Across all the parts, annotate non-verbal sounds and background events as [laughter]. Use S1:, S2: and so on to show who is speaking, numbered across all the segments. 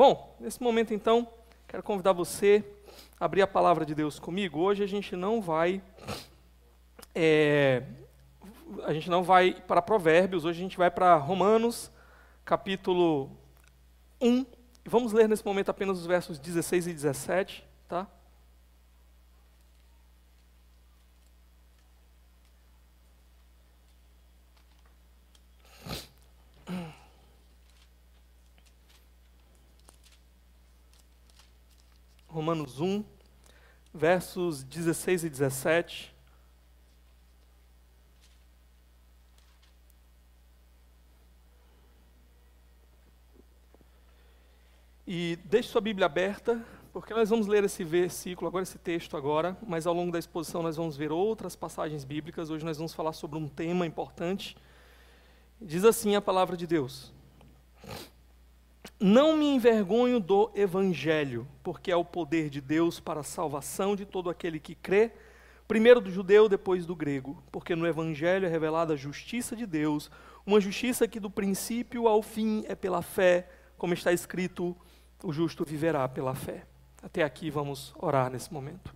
S1: Bom, nesse momento então, quero convidar você a abrir a palavra de Deus comigo. Hoje a gente não vai. É, a gente não vai para Provérbios, hoje a gente vai para Romanos, capítulo 1. Vamos ler nesse momento apenas os versos 16 e 17, tá? Romanos 1, versos 16 e 17. E deixe sua Bíblia aberta, porque nós vamos ler esse versículo, agora esse texto agora, mas ao longo da exposição nós vamos ver outras passagens bíblicas. Hoje nós vamos falar sobre um tema importante. Diz assim a palavra de Deus: não me envergonho do evangelho, porque é o poder de Deus para a salvação de todo aquele que crê, primeiro do judeu, depois do grego, porque no evangelho é revelada a justiça de Deus, uma justiça que do princípio ao fim é pela fé, como está escrito, o justo viverá pela fé. Até aqui vamos orar nesse momento.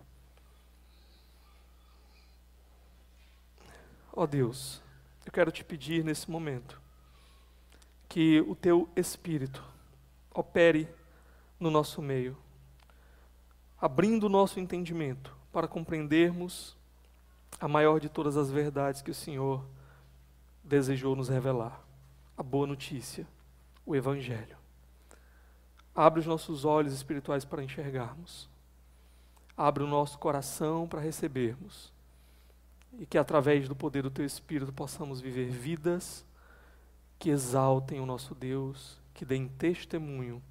S1: Ó oh Deus, eu quero te pedir nesse momento que o teu espírito opere no nosso meio, abrindo o nosso entendimento para compreendermos a maior de todas as verdades que o Senhor desejou nos revelar a boa notícia, o Evangelho. Abre os nossos olhos espirituais para enxergarmos. Abre o nosso coração para recebermos. E que através do poder do Teu Espírito possamos viver vidas que exaltem o nosso Deus que deem testemunho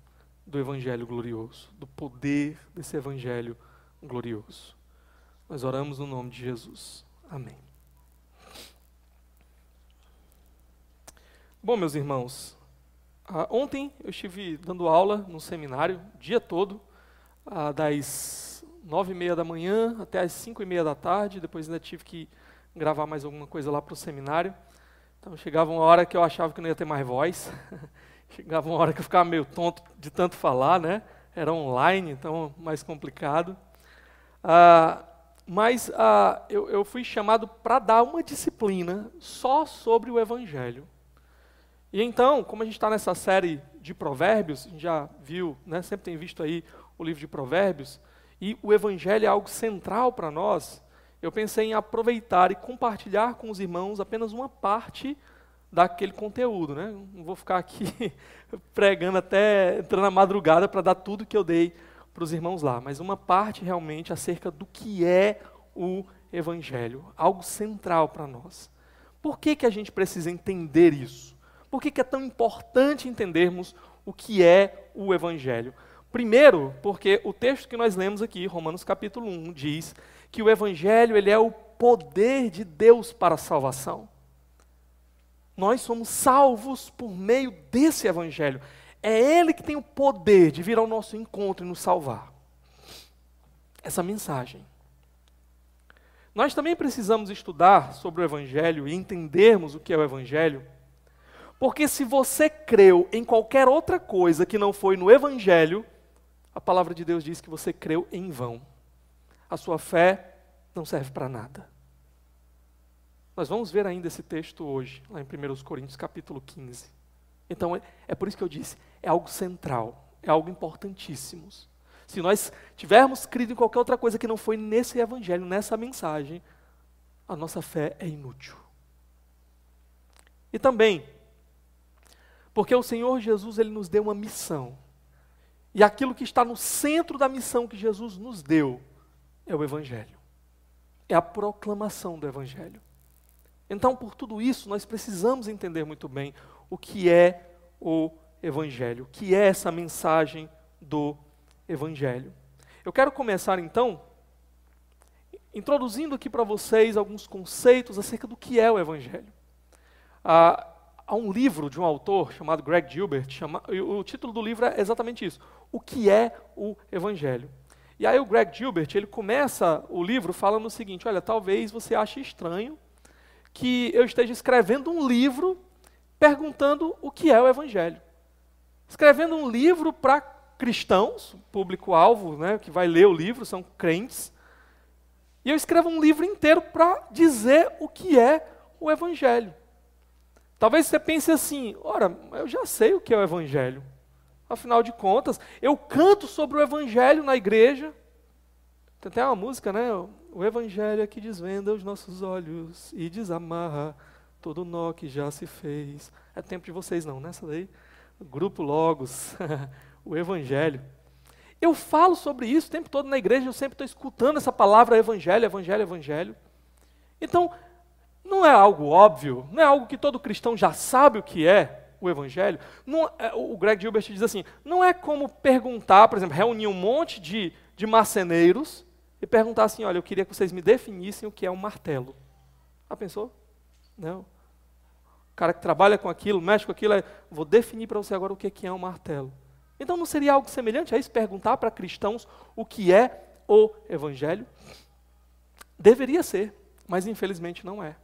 S1: do Evangelho glorioso, do poder desse Evangelho glorioso. Nós oramos no nome de Jesus. Amém. Bom, meus irmãos, ah, ontem eu estive dando aula no seminário, dia todo, ah, das nove e meia da manhã até as cinco e meia da tarde, depois ainda tive que gravar mais alguma coisa lá para o seminário. Então chegava uma hora que eu achava que não ia ter mais voz. [laughs] Chegava uma hora que eu ficava meio tonto de tanto falar, né? Era online, então mais complicado. Ah, mas ah, eu, eu fui chamado para dar uma disciplina só sobre o Evangelho. E então, como a gente está nessa série de provérbios, a gente já viu, né, sempre tem visto aí o livro de provérbios, e o Evangelho é algo central para nós, eu pensei em aproveitar e compartilhar com os irmãos apenas uma parte daquele conteúdo, né? Não vou ficar aqui [laughs] pregando até entrando na madrugada para dar tudo que eu dei para os irmãos lá, mas uma parte realmente acerca do que é o evangelho, algo central para nós. Por que que a gente precisa entender isso? Por que que é tão importante entendermos o que é o evangelho? Primeiro, porque o texto que nós lemos aqui, Romanos capítulo 1, diz que o evangelho, ele é o poder de Deus para a salvação. Nós somos salvos por meio desse Evangelho. É Ele que tem o poder de vir ao nosso encontro e nos salvar. Essa mensagem. Nós também precisamos estudar sobre o Evangelho e entendermos o que é o Evangelho, porque se você creu em qualquer outra coisa que não foi no Evangelho, a palavra de Deus diz que você creu em vão. A sua fé não serve para nada. Nós vamos ver ainda esse texto hoje, lá em 1 Coríntios capítulo 15. Então, é, é por isso que eu disse, é algo central, é algo importantíssimo. Se nós tivermos crido em qualquer outra coisa que não foi nesse evangelho, nessa mensagem, a nossa fé é inútil. E também, porque o Senhor Jesus ele nos deu uma missão. E aquilo que está no centro da missão que Jesus nos deu é o evangelho. É a proclamação do evangelho. Então, por tudo isso, nós precisamos entender muito bem o que é o Evangelho, o que é essa mensagem do Evangelho. Eu quero começar então introduzindo aqui para vocês alguns conceitos acerca do que é o Evangelho. Ah, há um livro de um autor chamado Greg Gilbert, chama, o título do livro é exatamente isso: O que é o Evangelho? E aí o Greg Gilbert ele começa o livro falando o seguinte: olha, talvez você ache estranho que eu esteja escrevendo um livro perguntando o que é o Evangelho. Escrevendo um livro para cristãos, público-alvo, né, que vai ler o livro, são crentes. E eu escrevo um livro inteiro para dizer o que é o Evangelho. Talvez você pense assim: ora, eu já sei o que é o Evangelho. Afinal de contas, eu canto sobre o Evangelho na igreja. Tem até uma música, né? O Evangelho é que desvenda os nossos olhos e desamarra todo o nó que já se fez. É tempo de vocês não, nessa daí. Grupo Logos, [laughs] o Evangelho. Eu falo sobre isso o tempo todo na igreja, eu sempre estou escutando essa palavra Evangelho, Evangelho, Evangelho. Então, não é algo óbvio, não é algo que todo cristão já sabe o que é o Evangelho. Não, é, o Greg Gilbert diz assim: não é como perguntar, por exemplo, reunir um monte de, de marceneiros e perguntar assim: olha, eu queria que vocês me definissem o que é um martelo. Já pensou? Não. O cara que trabalha com aquilo, mexe com aquilo, é, vou definir para você agora o é que é um martelo. Então não seria algo semelhante a isso? Perguntar para cristãos o que é o Evangelho? Deveria ser, mas infelizmente não é.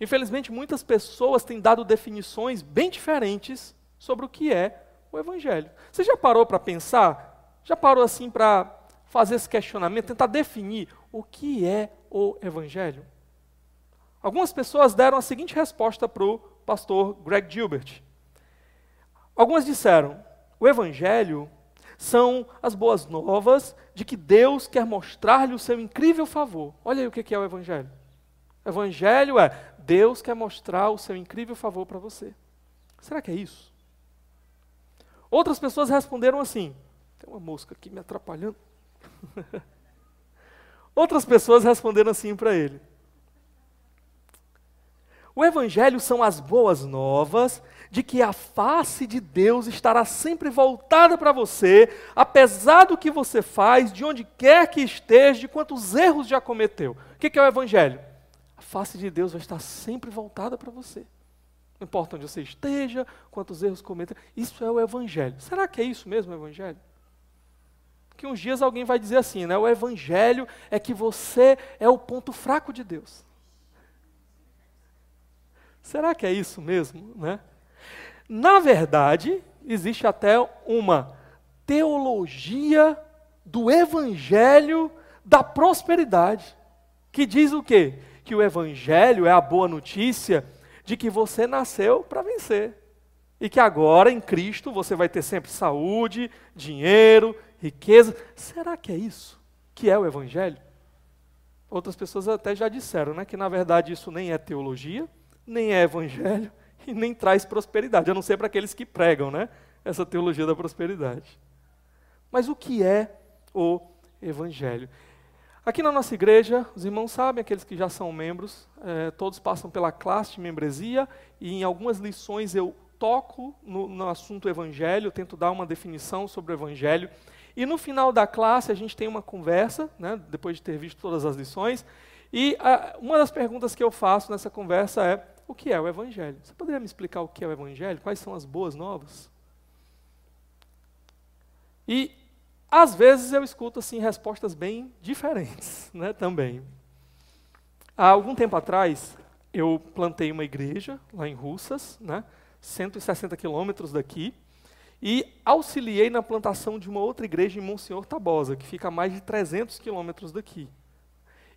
S1: Infelizmente, muitas pessoas têm dado definições bem diferentes sobre o que é o Evangelho. Você já parou para pensar? Já parou assim para fazer esse questionamento, tentar definir o que é o Evangelho. Algumas pessoas deram a seguinte resposta para o pastor Greg Gilbert. Algumas disseram: o Evangelho são as boas novas de que Deus quer mostrar-lhe o seu incrível favor. Olha aí o que é o Evangelho. O Evangelho é Deus quer mostrar o seu incrível favor para você. Será que é isso? Outras pessoas responderam assim: tem uma mosca aqui me atrapalhando. [laughs] Outras pessoas responderam assim para ele. O Evangelho são as boas novas de que a face de Deus estará sempre voltada para você, apesar do que você faz, de onde quer que esteja, de quantos erros já cometeu. O que é o Evangelho? A face de Deus vai estar sempre voltada para você. Não importa onde você esteja, quantos erros cometeu. Isso é o Evangelho. Será que é isso mesmo o Evangelho? que uns dias alguém vai dizer assim, né? O evangelho é que você é o ponto fraco de Deus. Será que é isso mesmo, né? Na verdade, existe até uma teologia do evangelho da prosperidade, que diz o quê? Que o evangelho é a boa notícia de que você nasceu para vencer. E que agora em Cristo você vai ter sempre saúde, dinheiro, riqueza. Será que é isso que é o Evangelho? Outras pessoas até já disseram né, que, na verdade, isso nem é teologia, nem é Evangelho [laughs] e nem traz prosperidade, a não ser para aqueles que pregam né, essa teologia da prosperidade. Mas o que é o Evangelho? Aqui na nossa igreja, os irmãos sabem, aqueles que já são membros, eh, todos passam pela classe de membresia e em algumas lições eu toco no, no assunto evangelho, tento dar uma definição sobre o evangelho. E no final da classe a gente tem uma conversa, né, depois de ter visto todas as lições, e a, uma das perguntas que eu faço nessa conversa é: o que é o Evangelho? Você poderia me explicar o que é o Evangelho? Quais são as boas novas? E às vezes eu escuto assim respostas bem diferentes, [laughs] né, também. Há algum tempo atrás eu plantei uma igreja lá em Russas, né, 160 quilômetros daqui e auxiliei na plantação de uma outra igreja em Monsenhor Tabosa, que fica a mais de 300 quilômetros daqui.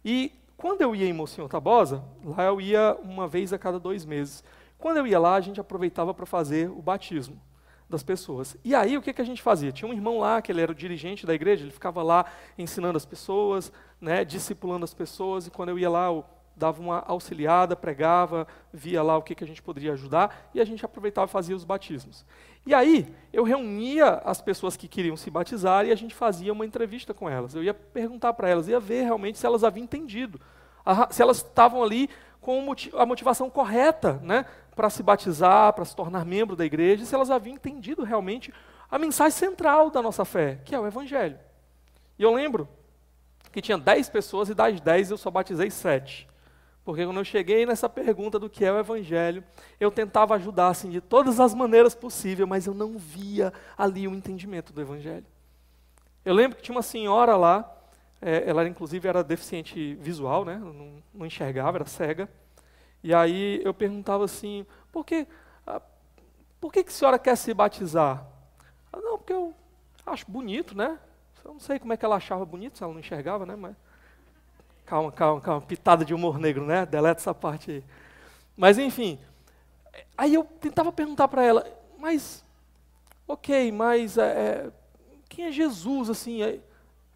S1: E quando eu ia em Monsenhor Tabosa, lá eu ia uma vez a cada dois meses. Quando eu ia lá, a gente aproveitava para fazer o batismo das pessoas. E aí, o que, que a gente fazia? Tinha um irmão lá, que ele era o dirigente da igreja, ele ficava lá ensinando as pessoas, né, discipulando as pessoas, e quando eu ia lá, eu dava uma auxiliada, pregava, via lá o que, que a gente poderia ajudar, e a gente aproveitava e fazia os batismos. E aí, eu reunia as pessoas que queriam se batizar e a gente fazia uma entrevista com elas. Eu ia perguntar para elas, ia ver realmente se elas haviam entendido, se elas estavam ali com a motivação correta né, para se batizar, para se tornar membro da igreja, se elas haviam entendido realmente a mensagem central da nossa fé, que é o Evangelho. E eu lembro que tinha 10 pessoas e das 10 eu só batizei 7. Porque quando eu cheguei nessa pergunta do que é o Evangelho, eu tentava ajudar assim, de todas as maneiras possíveis, mas eu não via ali o entendimento do Evangelho. Eu lembro que tinha uma senhora lá, é, ela inclusive era deficiente visual, né? não, não enxergava, era cega. E aí eu perguntava assim, por que, por que, que a senhora quer se batizar? Ela, ah, não, porque eu acho bonito, né? Eu não sei como é que ela achava bonito, se ela não enxergava, né? Mas Calma, calma, calma. Pitada de humor negro, né? Deleta essa parte aí. Mas, enfim. Aí eu tentava perguntar para ela, mas, ok, mas é, é quem é Jesus, assim? É,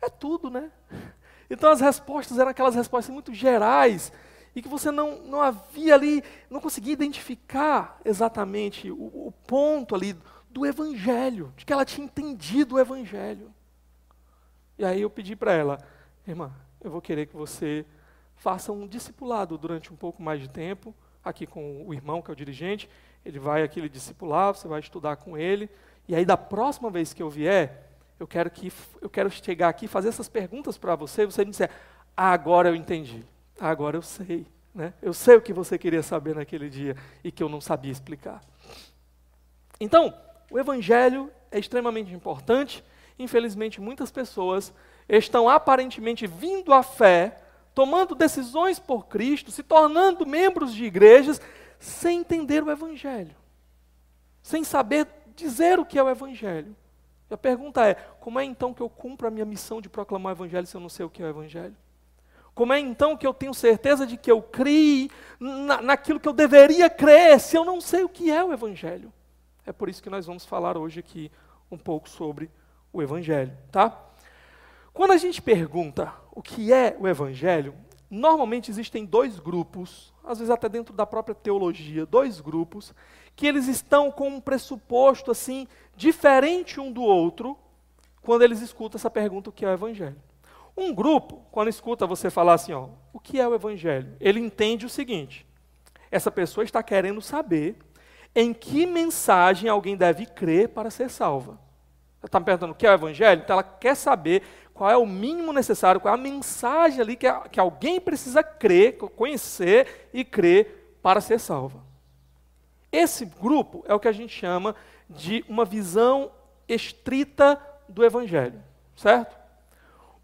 S1: é, tudo, né? [laughs] Então as respostas eram aquelas respostas muito gerais e que você não, não havia ali, não conseguia identificar exatamente o, o ponto ali do Evangelho, de que ela tinha entendido o Evangelho. E aí eu pedi para ela, irmã, eu vou querer que você faça um discipulado durante um pouco mais de tempo, aqui com o irmão, que é o dirigente. Ele vai aqui lhe discipular, você vai estudar com ele. E aí, da próxima vez que eu vier, eu quero, que, eu quero chegar aqui fazer essas perguntas para você, e você me disser, ah, agora eu entendi, agora eu sei. Né? Eu sei o que você queria saber naquele dia e que eu não sabia explicar. Então, o evangelho é extremamente importante. Infelizmente, muitas pessoas estão aparentemente vindo à fé, tomando decisões por Cristo, se tornando membros de igrejas, sem entender o Evangelho, sem saber dizer o que é o Evangelho. E a pergunta é: como é então que eu cumpro a minha missão de proclamar o Evangelho se eu não sei o que é o Evangelho? Como é então que eu tenho certeza de que eu criei na, naquilo que eu deveria crer se eu não sei o que é o Evangelho? É por isso que nós vamos falar hoje aqui um pouco sobre o Evangelho, tá? Quando a gente pergunta o que é o Evangelho, normalmente existem dois grupos, às vezes até dentro da própria teologia, dois grupos, que eles estão com um pressuposto assim, diferente um do outro, quando eles escutam essa pergunta: o que é o Evangelho? Um grupo, quando escuta você falar assim, ó, o que é o Evangelho? Ele entende o seguinte: essa pessoa está querendo saber em que mensagem alguém deve crer para ser salva. Ela está me perguntando o que é o Evangelho? Então ela quer saber qual é o mínimo necessário, qual é a mensagem ali que, a, que alguém precisa crer, conhecer e crer para ser salva. Esse grupo é o que a gente chama de uma visão estrita do Evangelho, certo?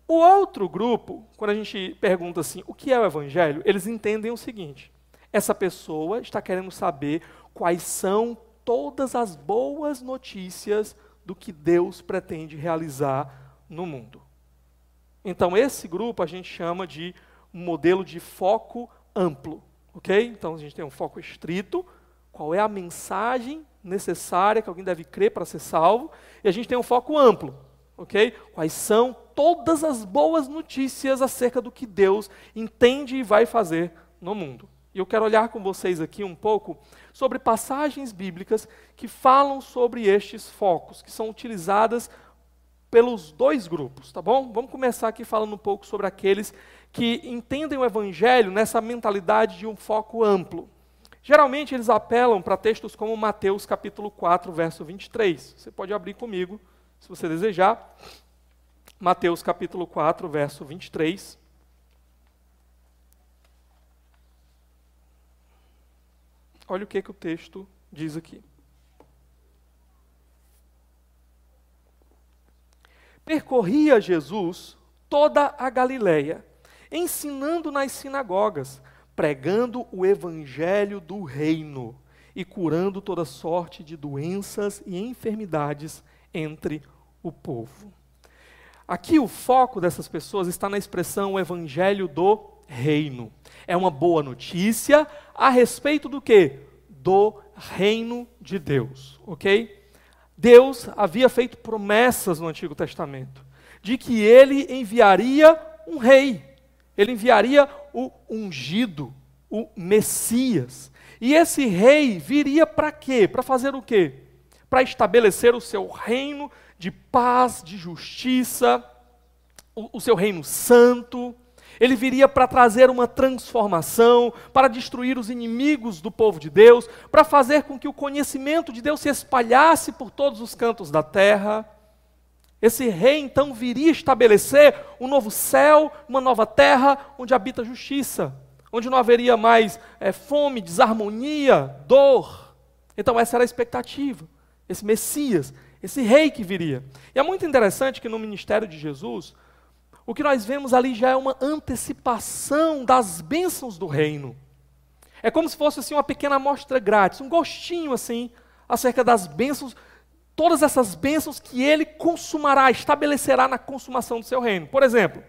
S1: O outro grupo, quando a gente pergunta assim, o que é o Evangelho, eles entendem o seguinte: essa pessoa está querendo saber quais são todas as boas notícias do que Deus pretende realizar no mundo. Então, esse grupo a gente chama de modelo de foco amplo. Ok? Então, a gente tem um foco estrito, qual é a mensagem necessária que alguém deve crer para ser salvo, e a gente tem um foco amplo, ok? Quais são todas as boas notícias acerca do que Deus entende e vai fazer no mundo. E eu quero olhar com vocês aqui um pouco sobre passagens bíblicas que falam sobre estes focos, que são utilizadas pelos dois grupos, tá bom? Vamos começar aqui falando um pouco sobre aqueles que entendem o evangelho nessa mentalidade de um foco amplo. Geralmente eles apelam para textos como Mateus capítulo 4, verso 23. Você pode abrir comigo, se você desejar. Mateus capítulo 4, verso 23. Olha o que, que o texto diz aqui. Percorria Jesus toda a Galileia, ensinando nas sinagogas, pregando o evangelho do reino e curando toda sorte de doenças e enfermidades entre o povo. Aqui o foco dessas pessoas está na expressão o evangelho do reino. É uma boa notícia a respeito do que? Do reino de Deus, OK? Deus havia feito promessas no Antigo Testamento de que ele enviaria um rei, ele enviaria o ungido, o Messias. E esse rei viria para quê? Para fazer o quê? Para estabelecer o seu reino de paz, de justiça, o, o seu reino santo. Ele viria para trazer uma transformação, para destruir os inimigos do povo de Deus, para fazer com que o conhecimento de Deus se espalhasse por todos os cantos da terra. Esse rei então viria estabelecer um novo céu, uma nova terra, onde habita a justiça, onde não haveria mais é, fome, desarmonia, dor. Então, essa era a expectativa. Esse Messias, esse rei que viria. E é muito interessante que no ministério de Jesus, o que nós vemos ali já é uma antecipação das bênçãos do reino. É como se fosse assim uma pequena amostra grátis, um gostinho assim acerca das bênçãos, todas essas bênçãos que ele consumará, estabelecerá na consumação do seu reino. Por exemplo,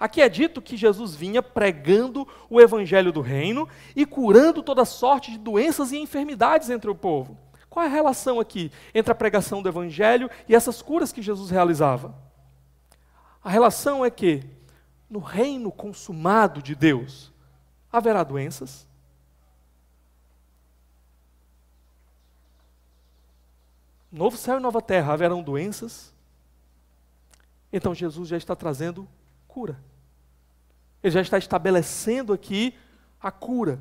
S1: aqui é dito que Jesus vinha pregando o evangelho do reino e curando toda sorte de doenças e enfermidades entre o povo. Qual é a relação aqui entre a pregação do evangelho e essas curas que Jesus realizava? A relação é que, no reino consumado de Deus, haverá doenças, novo céu e nova terra haverão doenças, então Jesus já está trazendo cura. Ele já está estabelecendo aqui a cura,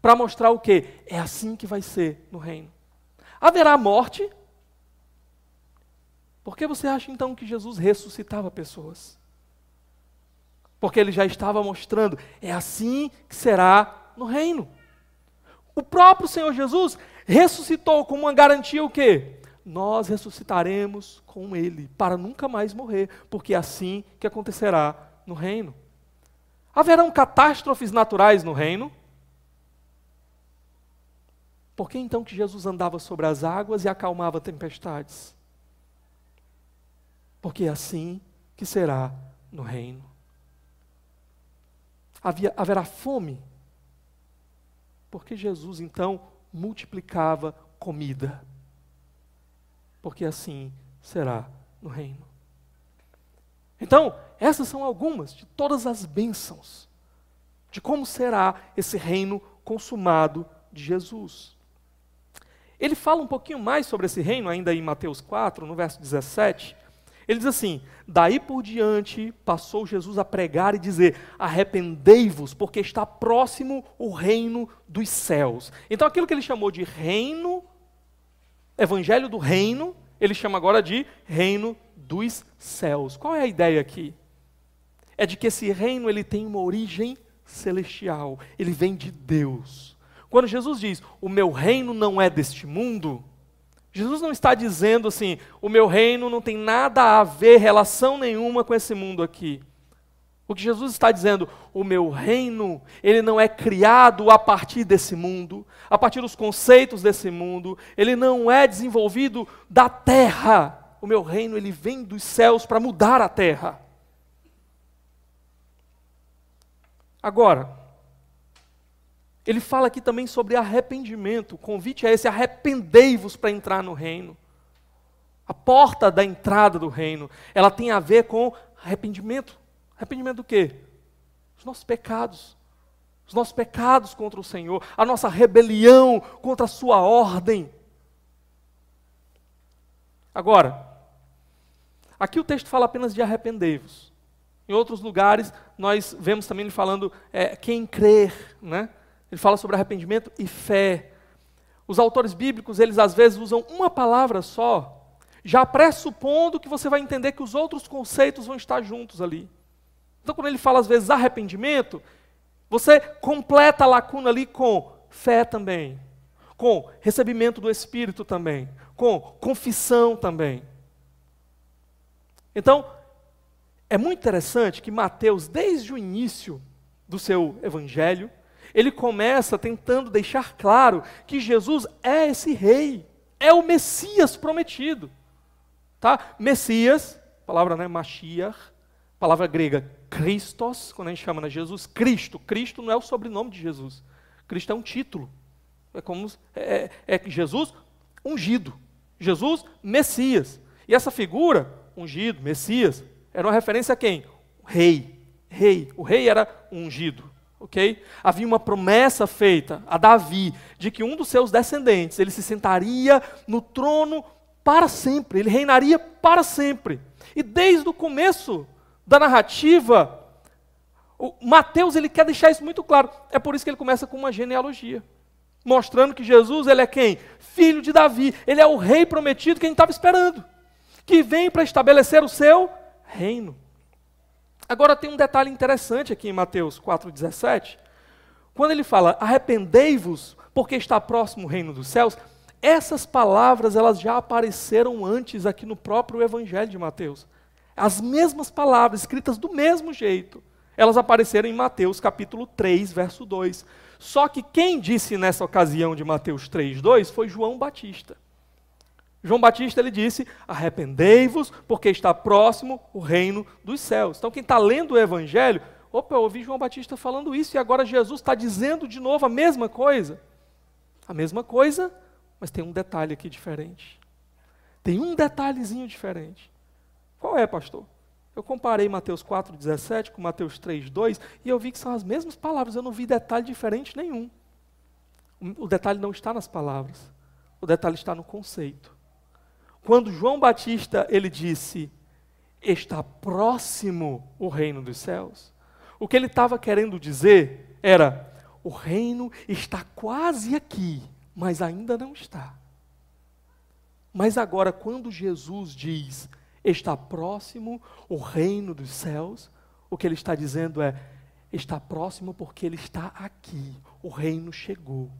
S1: para mostrar o que? É assim que vai ser no reino. Haverá morte, por que você acha então que Jesus ressuscitava pessoas? Porque ele já estava mostrando, é assim que será no reino. O próprio Senhor Jesus ressuscitou como uma garantia o quê? Nós ressuscitaremos com ele para nunca mais morrer, porque é assim que acontecerá no reino. Haverão catástrofes naturais no reino? Por que então que Jesus andava sobre as águas e acalmava tempestades? porque é assim que será no reino. Havia, haverá fome, porque Jesus então multiplicava comida, porque assim será no reino. Então, essas são algumas de todas as bênçãos de como será esse reino consumado de Jesus. Ele fala um pouquinho mais sobre esse reino, ainda em Mateus 4, no verso 17 ele diz assim: Daí por diante passou Jesus a pregar e dizer: Arrependei-vos, porque está próximo o reino dos céus. Então aquilo que ele chamou de reino, evangelho do reino, ele chama agora de reino dos céus. Qual é a ideia aqui? É de que esse reino ele tem uma origem celestial, ele vem de Deus. Quando Jesus diz: "O meu reino não é deste mundo", Jesus não está dizendo assim: o meu reino não tem nada a ver, relação nenhuma com esse mundo aqui. O que Jesus está dizendo, o meu reino, ele não é criado a partir desse mundo, a partir dos conceitos desse mundo, ele não é desenvolvido da terra. O meu reino, ele vem dos céus para mudar a terra. Agora, ele fala aqui também sobre arrependimento. O convite é esse: arrependei-vos para entrar no reino. A porta da entrada do reino, ela tem a ver com arrependimento. Arrependimento do quê? Os nossos pecados. Os nossos pecados contra o Senhor, a nossa rebelião contra a sua ordem. Agora, aqui o texto fala apenas de arrependei-vos. Em outros lugares, nós vemos também ele falando é, quem crer, né? Ele fala sobre arrependimento e fé. Os autores bíblicos, eles às vezes usam uma palavra só, já pressupondo que você vai entender que os outros conceitos vão estar juntos ali. Então, quando ele fala às vezes arrependimento, você completa a lacuna ali com fé também, com recebimento do Espírito também, com confissão também. Então, é muito interessante que Mateus, desde o início do seu evangelho, ele começa tentando deixar claro que Jesus é esse rei, é o Messias prometido. Tá? Messias, palavra né, Mashiach, palavra grega Christos, quando a gente chama né, Jesus, Cristo. Cristo não é o sobrenome de Jesus. Cristo é um título. É como é, é, é Jesus ungido. Jesus Messias. E essa figura, ungido, Messias, era uma referência a quem? rei. Rei. O rei era ungido ok? Havia uma promessa feita a Davi de que um dos seus descendentes ele se sentaria no trono para sempre, ele reinaria para sempre. E desde o começo da narrativa, Mateus ele quer deixar isso muito claro. É por isso que ele começa com uma genealogia, mostrando que Jesus ele é quem? Filho de Davi. Ele é o rei prometido que a gente estava esperando, que vem para estabelecer o seu reino. Agora tem um detalhe interessante aqui em Mateus 4,17. Quando ele fala, arrependei-vos, porque está próximo o reino dos céus, essas palavras elas já apareceram antes aqui no próprio Evangelho de Mateus. As mesmas palavras, escritas do mesmo jeito, elas apareceram em Mateus capítulo 3, verso 2. Só que quem disse nessa ocasião de Mateus 3, 2 foi João Batista. João Batista ele disse: arrependei-vos, porque está próximo o reino dos céus. Então, quem está lendo o Evangelho, opa, eu ouvi João Batista falando isso e agora Jesus está dizendo de novo a mesma coisa. A mesma coisa, mas tem um detalhe aqui diferente. Tem um detalhezinho diferente. Qual é, pastor? Eu comparei Mateus 4,17 com Mateus 3,2 e eu vi que são as mesmas palavras, eu não vi detalhe diferente nenhum. O detalhe não está nas palavras, o detalhe está no conceito. Quando João Batista ele disse: "Está próximo o reino dos céus". O que ele estava querendo dizer era: o reino está quase aqui, mas ainda não está. Mas agora, quando Jesus diz: está próximo o reino dos céus, o que ele está dizendo é: está próximo porque ele está aqui. O reino chegou.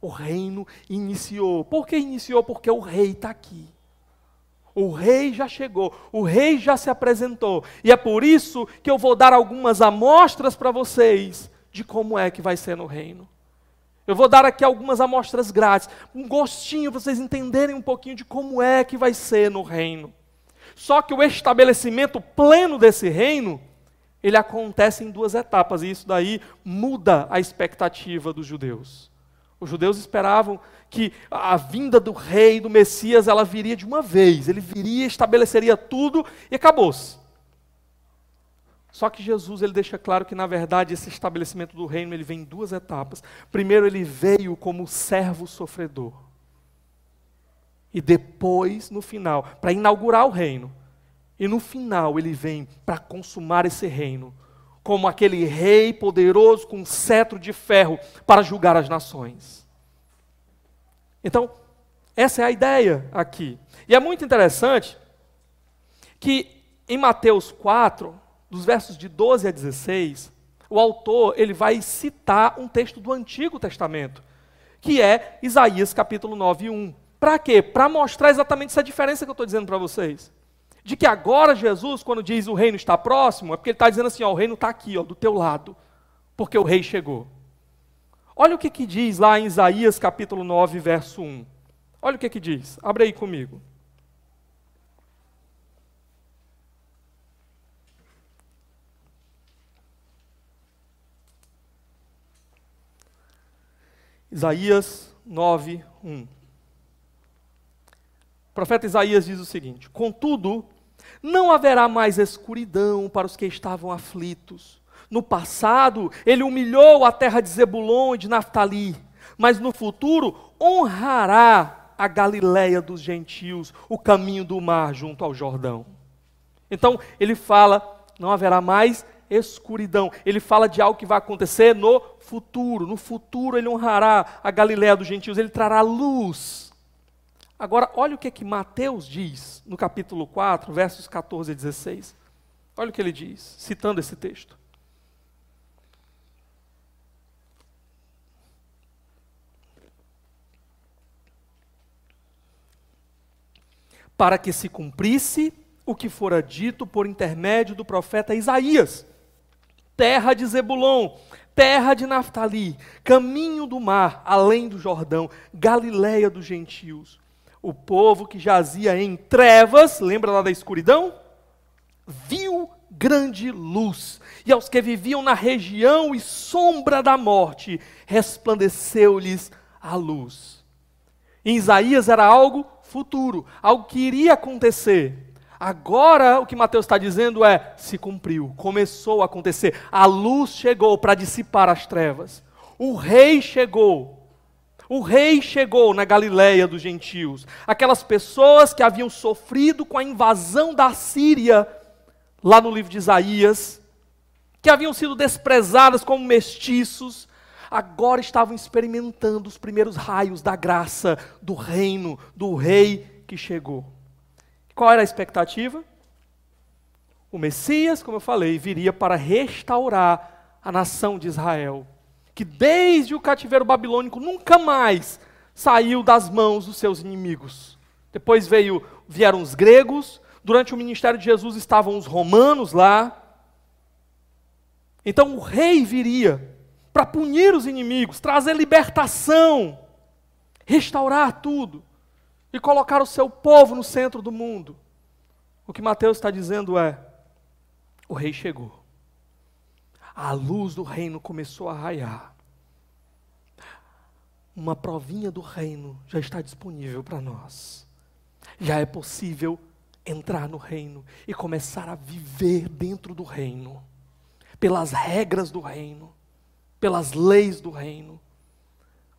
S1: O reino iniciou. Por que iniciou? Porque o rei está aqui. O rei já chegou, o rei já se apresentou, e é por isso que eu vou dar algumas amostras para vocês de como é que vai ser no reino. Eu vou dar aqui algumas amostras grátis, um gostinho para vocês entenderem um pouquinho de como é que vai ser no reino. Só que o estabelecimento pleno desse reino, ele acontece em duas etapas, e isso daí muda a expectativa dos judeus. Os judeus esperavam que a vinda do rei, do Messias, ela viria de uma vez. Ele viria, estabeleceria tudo e acabou-se. Só que Jesus ele deixa claro que na verdade esse estabelecimento do reino ele vem em duas etapas. Primeiro ele veio como servo sofredor. E depois, no final, para inaugurar o reino. E no final ele vem para consumar esse reino, como aquele rei poderoso com um cetro de ferro para julgar as nações. Então, essa é a ideia aqui. E é muito interessante que em Mateus 4, dos versos de 12 a 16, o autor ele vai citar um texto do Antigo Testamento, que é Isaías capítulo 9, 1. Para quê? Para mostrar exatamente essa diferença que eu estou dizendo para vocês. De que agora Jesus, quando diz o reino está próximo, é porque ele está dizendo assim: ó, o reino está aqui, ó, do teu lado, porque o rei chegou. Olha o que, que diz lá em Isaías capítulo 9, verso 1. Olha o que, que diz. Abre aí comigo. Isaías 9, 1. O profeta Isaías diz o seguinte: Contudo, não haverá mais escuridão para os que estavam aflitos no passado, ele humilhou a terra de Zebulon e de Naftali, mas no futuro honrará a Galiléia dos gentios, o caminho do mar junto ao Jordão. Então, ele fala: não haverá mais escuridão. Ele fala de algo que vai acontecer no futuro. No futuro ele honrará a Galiléia dos gentios, ele trará luz. Agora, olha o que, é que Mateus diz no capítulo 4, versos 14 e 16. Olha o que ele diz, citando esse texto. para que se cumprisse o que fora dito por intermédio do profeta Isaías: terra de Zebulon, terra de Naftali, caminho do mar, além do Jordão, Galiléia dos gentios. O povo que jazia em trevas, lembra lá da escuridão? Viu grande luz, e aos que viviam na região e sombra da morte, resplandeceu-lhes a luz. Em Isaías era algo futuro, algo que iria acontecer. Agora o que Mateus está dizendo é: se cumpriu, começou a acontecer, a luz chegou para dissipar as trevas, o rei chegou. O rei chegou na Galileia dos gentios. Aquelas pessoas que haviam sofrido com a invasão da Síria, lá no livro de Isaías, que haviam sido desprezadas como mestiços, agora estavam experimentando os primeiros raios da graça do reino do rei que chegou. Qual era a expectativa? O Messias, como eu falei, viria para restaurar a nação de Israel, que desde o cativeiro babilônico nunca mais saiu das mãos dos seus inimigos. Depois veio, vieram os gregos, durante o ministério de Jesus estavam os romanos lá. Então o rei viria para punir os inimigos, trazer libertação, restaurar tudo e colocar o seu povo no centro do mundo. O que Mateus está dizendo é: o rei chegou, a luz do reino começou a raiar, uma provinha do reino já está disponível para nós, já é possível entrar no reino e começar a viver dentro do reino, pelas regras do reino pelas leis do reino,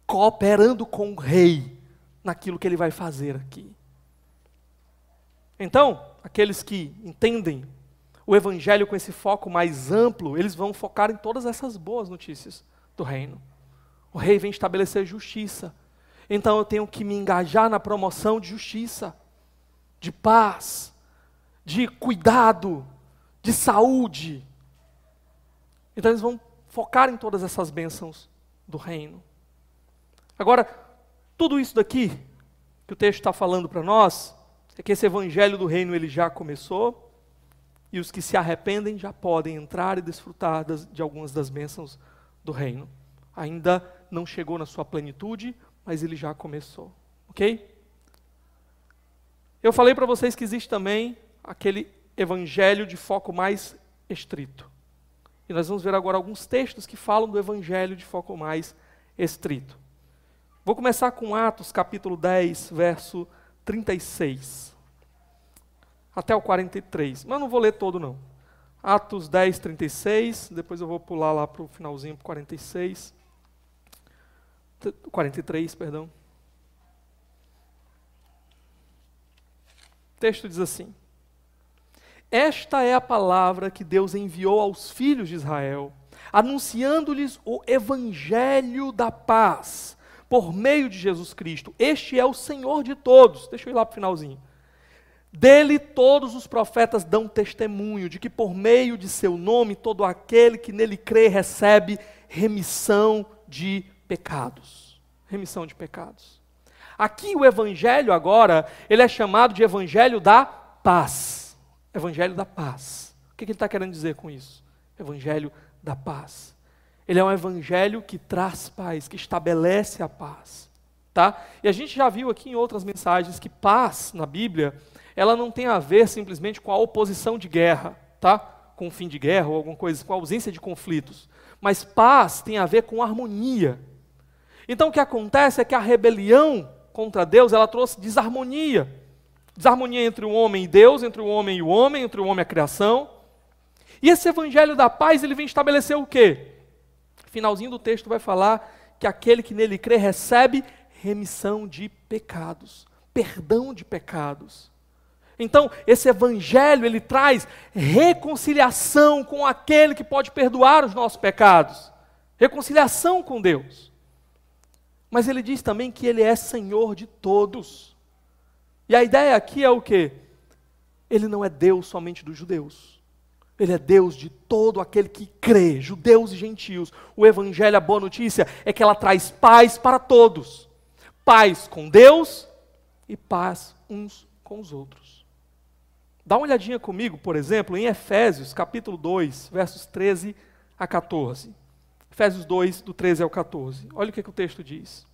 S1: cooperando com o rei naquilo que ele vai fazer aqui. Então, aqueles que entendem o evangelho com esse foco mais amplo, eles vão focar em todas essas boas notícias do reino. O rei vem estabelecer justiça. Então eu tenho que me engajar na promoção de justiça, de paz, de cuidado, de saúde. Então eles vão focar em todas essas bênçãos do reino. Agora, tudo isso daqui que o texto está falando para nós é que esse evangelho do reino ele já começou e os que se arrependem já podem entrar e desfrutar das, de algumas das bênçãos do reino. Ainda não chegou na sua plenitude, mas ele já começou, ok? Eu falei para vocês que existe também aquele evangelho de foco mais estrito. E nós vamos ver agora alguns textos que falam do evangelho de foco mais estrito. Vou começar com Atos, capítulo 10, verso 36 até o 43. Mas não vou ler todo não. Atos 10, 36, depois eu vou pular lá para o finalzinho, para 46. 43, perdão. O texto diz assim: esta é a palavra que Deus enviou aos filhos de Israel, anunciando-lhes o evangelho da paz por meio de Jesus Cristo. Este é o Senhor de todos. Deixa eu ir lá para o finalzinho. Dele todos os profetas dão testemunho de que por meio de seu nome todo aquele que nele crê recebe remissão de pecados. Remissão de pecados. Aqui o evangelho agora, ele é chamado de evangelho da paz. Evangelho da paz. O que ele está querendo dizer com isso? Evangelho da paz. Ele é um evangelho que traz paz, que estabelece a paz. Tá? E a gente já viu aqui em outras mensagens que paz na Bíblia, ela não tem a ver simplesmente com a oposição de guerra, tá? Com o fim de guerra ou alguma coisa, com a ausência de conflitos. Mas paz tem a ver com harmonia. Então o que acontece é que a rebelião contra Deus, ela trouxe desarmonia desarmonia entre o homem e Deus, entre o homem e o homem, entre o homem e a criação. E esse evangelho da paz, ele vem estabelecer o quê? Finalzinho do texto vai falar que aquele que nele crê recebe remissão de pecados, perdão de pecados. Então, esse evangelho, ele traz reconciliação com aquele que pode perdoar os nossos pecados, reconciliação com Deus. Mas ele diz também que ele é Senhor de todos. E a ideia aqui é o que? Ele não é Deus somente dos judeus. Ele é Deus de todo aquele que crê, judeus e gentios. O Evangelho, a boa notícia, é que ela traz paz para todos: paz com Deus e paz uns com os outros. Dá uma olhadinha comigo, por exemplo, em Efésios, capítulo 2, versos 13 a 14. Efésios 2, do 13 ao 14. Olha o que, que o texto diz.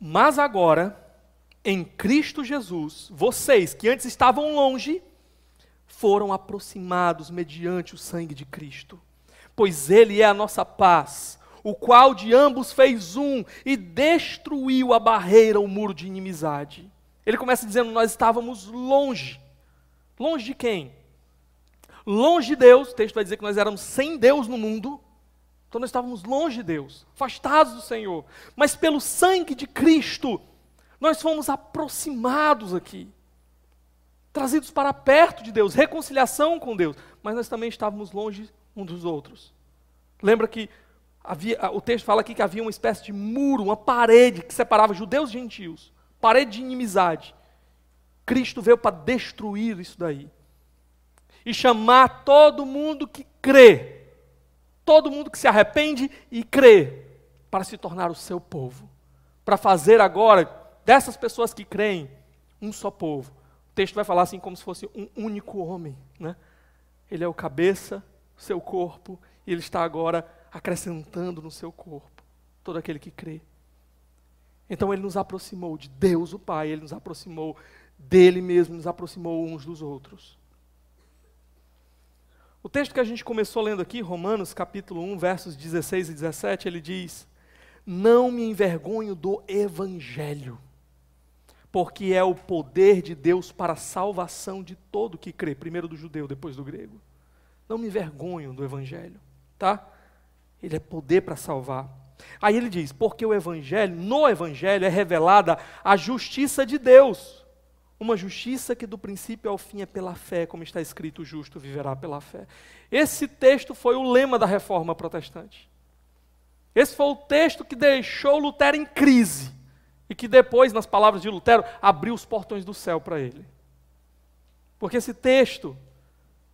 S1: Mas agora, em Cristo Jesus, vocês que antes estavam longe, foram aproximados mediante o sangue de Cristo. Pois Ele é a nossa paz, o qual de ambos fez um e destruiu a barreira, o muro de inimizade. Ele começa dizendo: Nós estávamos longe. Longe de quem? Longe de Deus, o texto vai dizer que nós éramos sem Deus no mundo então nós estávamos longe de Deus, afastados do Senhor. Mas pelo sangue de Cristo, nós fomos aproximados aqui, trazidos para perto de Deus, reconciliação com Deus. Mas nós também estávamos longe um dos outros. Lembra que havia, o texto fala aqui que havia uma espécie de muro, uma parede que separava judeus e gentios parede de inimizade. Cristo veio para destruir isso daí e chamar todo mundo que crê Todo mundo que se arrepende e crê para se tornar o seu povo. Para fazer agora dessas pessoas que creem um só povo. O texto vai falar assim como se fosse um único homem, né? Ele é o cabeça, seu corpo, e ele está agora acrescentando no seu corpo todo aquele que crê. Então ele nos aproximou de Deus o Pai, ele nos aproximou dele mesmo, nos aproximou uns dos outros. O texto que a gente começou lendo aqui, Romanos capítulo 1, versos 16 e 17, ele diz: Não me envergonho do evangelho, porque é o poder de Deus para a salvação de todo que crê, primeiro do judeu, depois do grego. Não me envergonho do evangelho, tá? Ele é poder para salvar. Aí ele diz: Porque o evangelho, no evangelho é revelada a justiça de Deus uma justiça que do princípio ao fim é pela fé, como está escrito, o justo viverá pela fé. Esse texto foi o lema da reforma protestante. Esse foi o texto que deixou Lutero em crise e que depois, nas palavras de Lutero, abriu os portões do céu para ele. Porque esse texto,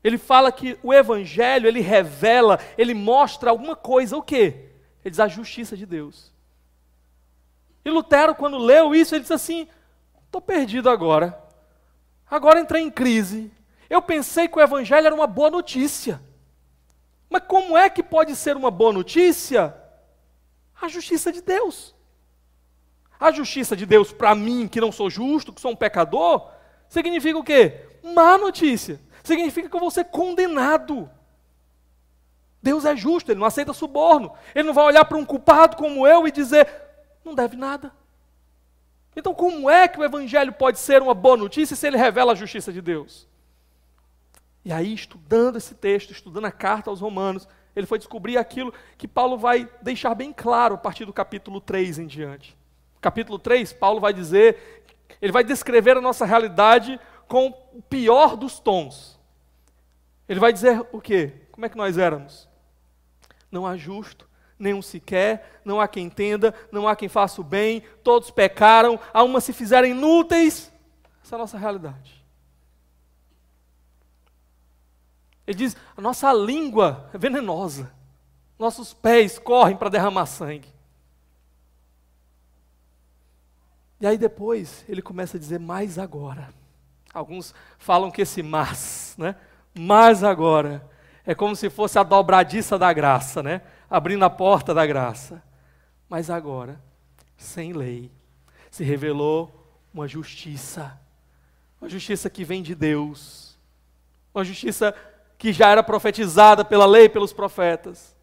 S1: ele fala que o evangelho, ele revela, ele mostra alguma coisa, o quê? Ele diz a justiça de Deus. E Lutero, quando leu isso, ele disse assim: Estou perdido agora. Agora entrei em crise. Eu pensei que o Evangelho era uma boa notícia. Mas como é que pode ser uma boa notícia? A justiça de Deus. A justiça de Deus para mim, que não sou justo, que sou um pecador, significa o quê? Má notícia. Significa que eu vou ser condenado. Deus é justo, ele não aceita suborno. Ele não vai olhar para um culpado como eu e dizer: não deve nada. Então, como é que o Evangelho pode ser uma boa notícia se ele revela a justiça de Deus? E aí, estudando esse texto, estudando a carta aos Romanos, ele foi descobrir aquilo que Paulo vai deixar bem claro a partir do capítulo 3 em diante. Capítulo 3, Paulo vai dizer, ele vai descrever a nossa realidade com o pior dos tons. Ele vai dizer o quê? Como é que nós éramos? Não há justo, nenhum se quer, não há quem entenda, não há quem faça o bem, todos pecaram, algumas uma se fizerem inúteis. Essa é a nossa realidade. Ele diz: a nossa língua é venenosa, nossos pés correm para derramar sangue. E aí depois ele começa a dizer mais agora. Alguns falam que esse mas, né? Mas agora é como se fosse a dobradiça da graça, né? abrindo a porta da graça. Mas agora, sem lei, se revelou uma justiça, uma justiça que vem de Deus, uma justiça que já era profetizada pela lei, pelos profetas,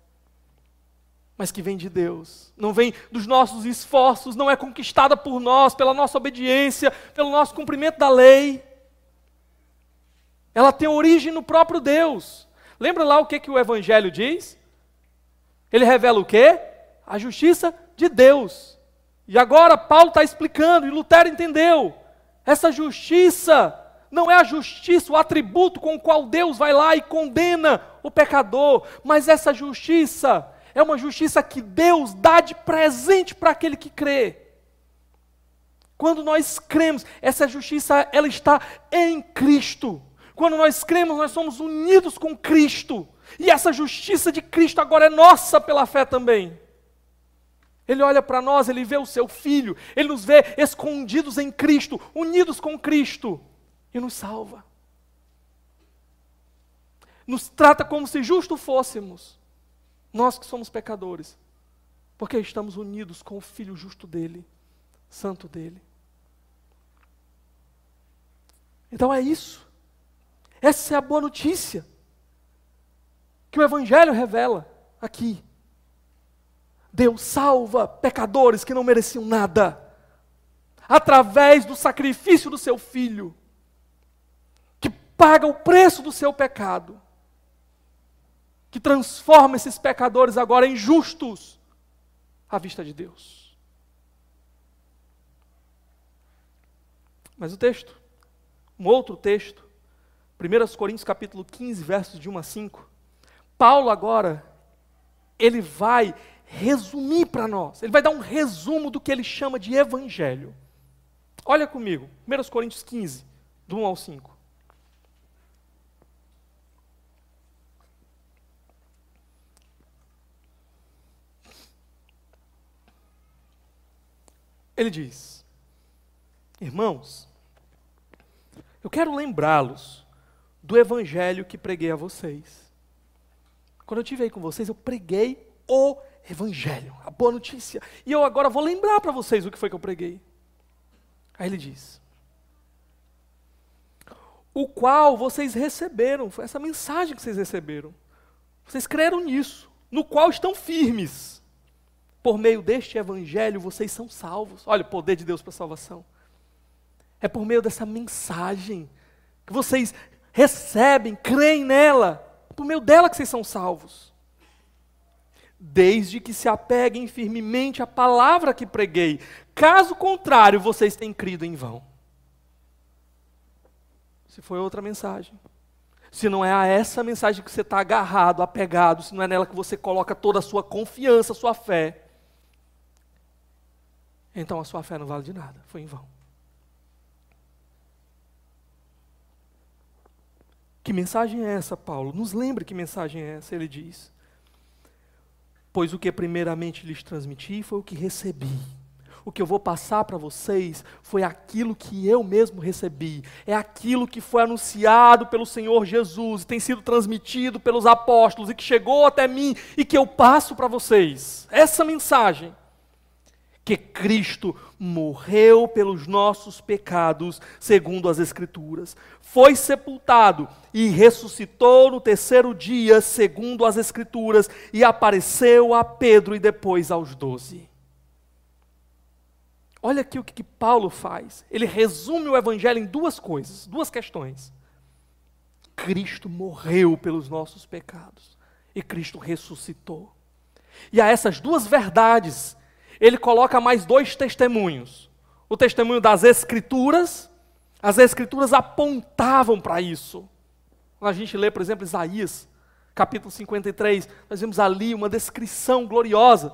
S1: mas que vem de Deus, não vem dos nossos esforços, não é conquistada por nós, pela nossa obediência, pelo nosso cumprimento da lei. Ela tem origem no próprio Deus. Lembra lá o que, que o Evangelho diz? Ele revela o quê? A justiça de Deus. E agora Paulo está explicando, e Lutero entendeu. Essa justiça não é a justiça, o atributo com o qual Deus vai lá e condena o pecador, mas essa justiça é uma justiça que Deus dá de presente para aquele que crê. Quando nós cremos, essa justiça ela está em Cristo. Quando nós cremos, nós somos unidos com Cristo. E essa justiça de Cristo agora é nossa pela fé também. Ele olha para nós, ele vê o seu filho, ele nos vê escondidos em Cristo, unidos com Cristo, e nos salva. Nos trata como se justo fôssemos, nós que somos pecadores, porque estamos unidos com o filho justo dele, santo dele. Então é isso. Essa é a boa notícia que o Evangelho revela aqui. Deus salva pecadores que não mereciam nada, através do sacrifício do seu filho, que paga o preço do seu pecado, que transforma esses pecadores agora em justos à vista de Deus. Mas o texto, um outro texto, 1 Coríntios capítulo 15, versos de 1 a 5, Paulo agora, ele vai resumir para nós, ele vai dar um resumo do que ele chama de evangelho. Olha comigo, 1 Coríntios 15, do 1 ao 5. Ele diz: Irmãos, eu quero lembrá-los do evangelho que preguei a vocês quando eu estive aí com vocês, eu preguei o evangelho, a boa notícia. E eu agora vou lembrar para vocês o que foi que eu preguei. Aí ele diz: O qual vocês receberam, foi essa mensagem que vocês receberam. Vocês creram nisso, no qual estão firmes. Por meio deste evangelho vocês são salvos. Olha o poder de Deus para a salvação. É por meio dessa mensagem que vocês recebem, creem nela por meio dela que vocês são salvos. Desde que se apeguem firmemente à palavra que preguei. Caso contrário, vocês têm crido em vão. Se foi outra mensagem. Se não é a essa mensagem que você está agarrado, apegado, se não é nela que você coloca toda a sua confiança, a sua fé, então a sua fé não vale de nada, foi em vão. Que mensagem é essa, Paulo? Nos lembra que mensagem é essa, ele diz. Pois o que primeiramente lhes transmiti foi o que recebi. O que eu vou passar para vocês foi aquilo que eu mesmo recebi, é aquilo que foi anunciado pelo Senhor Jesus, tem sido transmitido pelos apóstolos e que chegou até mim e que eu passo para vocês. Essa mensagem que Cristo morreu pelos nossos pecados, segundo as Escrituras, foi sepultado e ressuscitou no terceiro dia, segundo as Escrituras, e apareceu a Pedro e depois aos doze. Olha aqui o que, que Paulo faz. Ele resume o Evangelho em duas coisas, duas questões. Cristo morreu pelos nossos pecados e Cristo ressuscitou. E a essas duas verdades ele coloca mais dois testemunhos. O testemunho das Escrituras, as Escrituras apontavam para isso. Quando a gente lê, por exemplo, Isaías, capítulo 53, nós vemos ali uma descrição gloriosa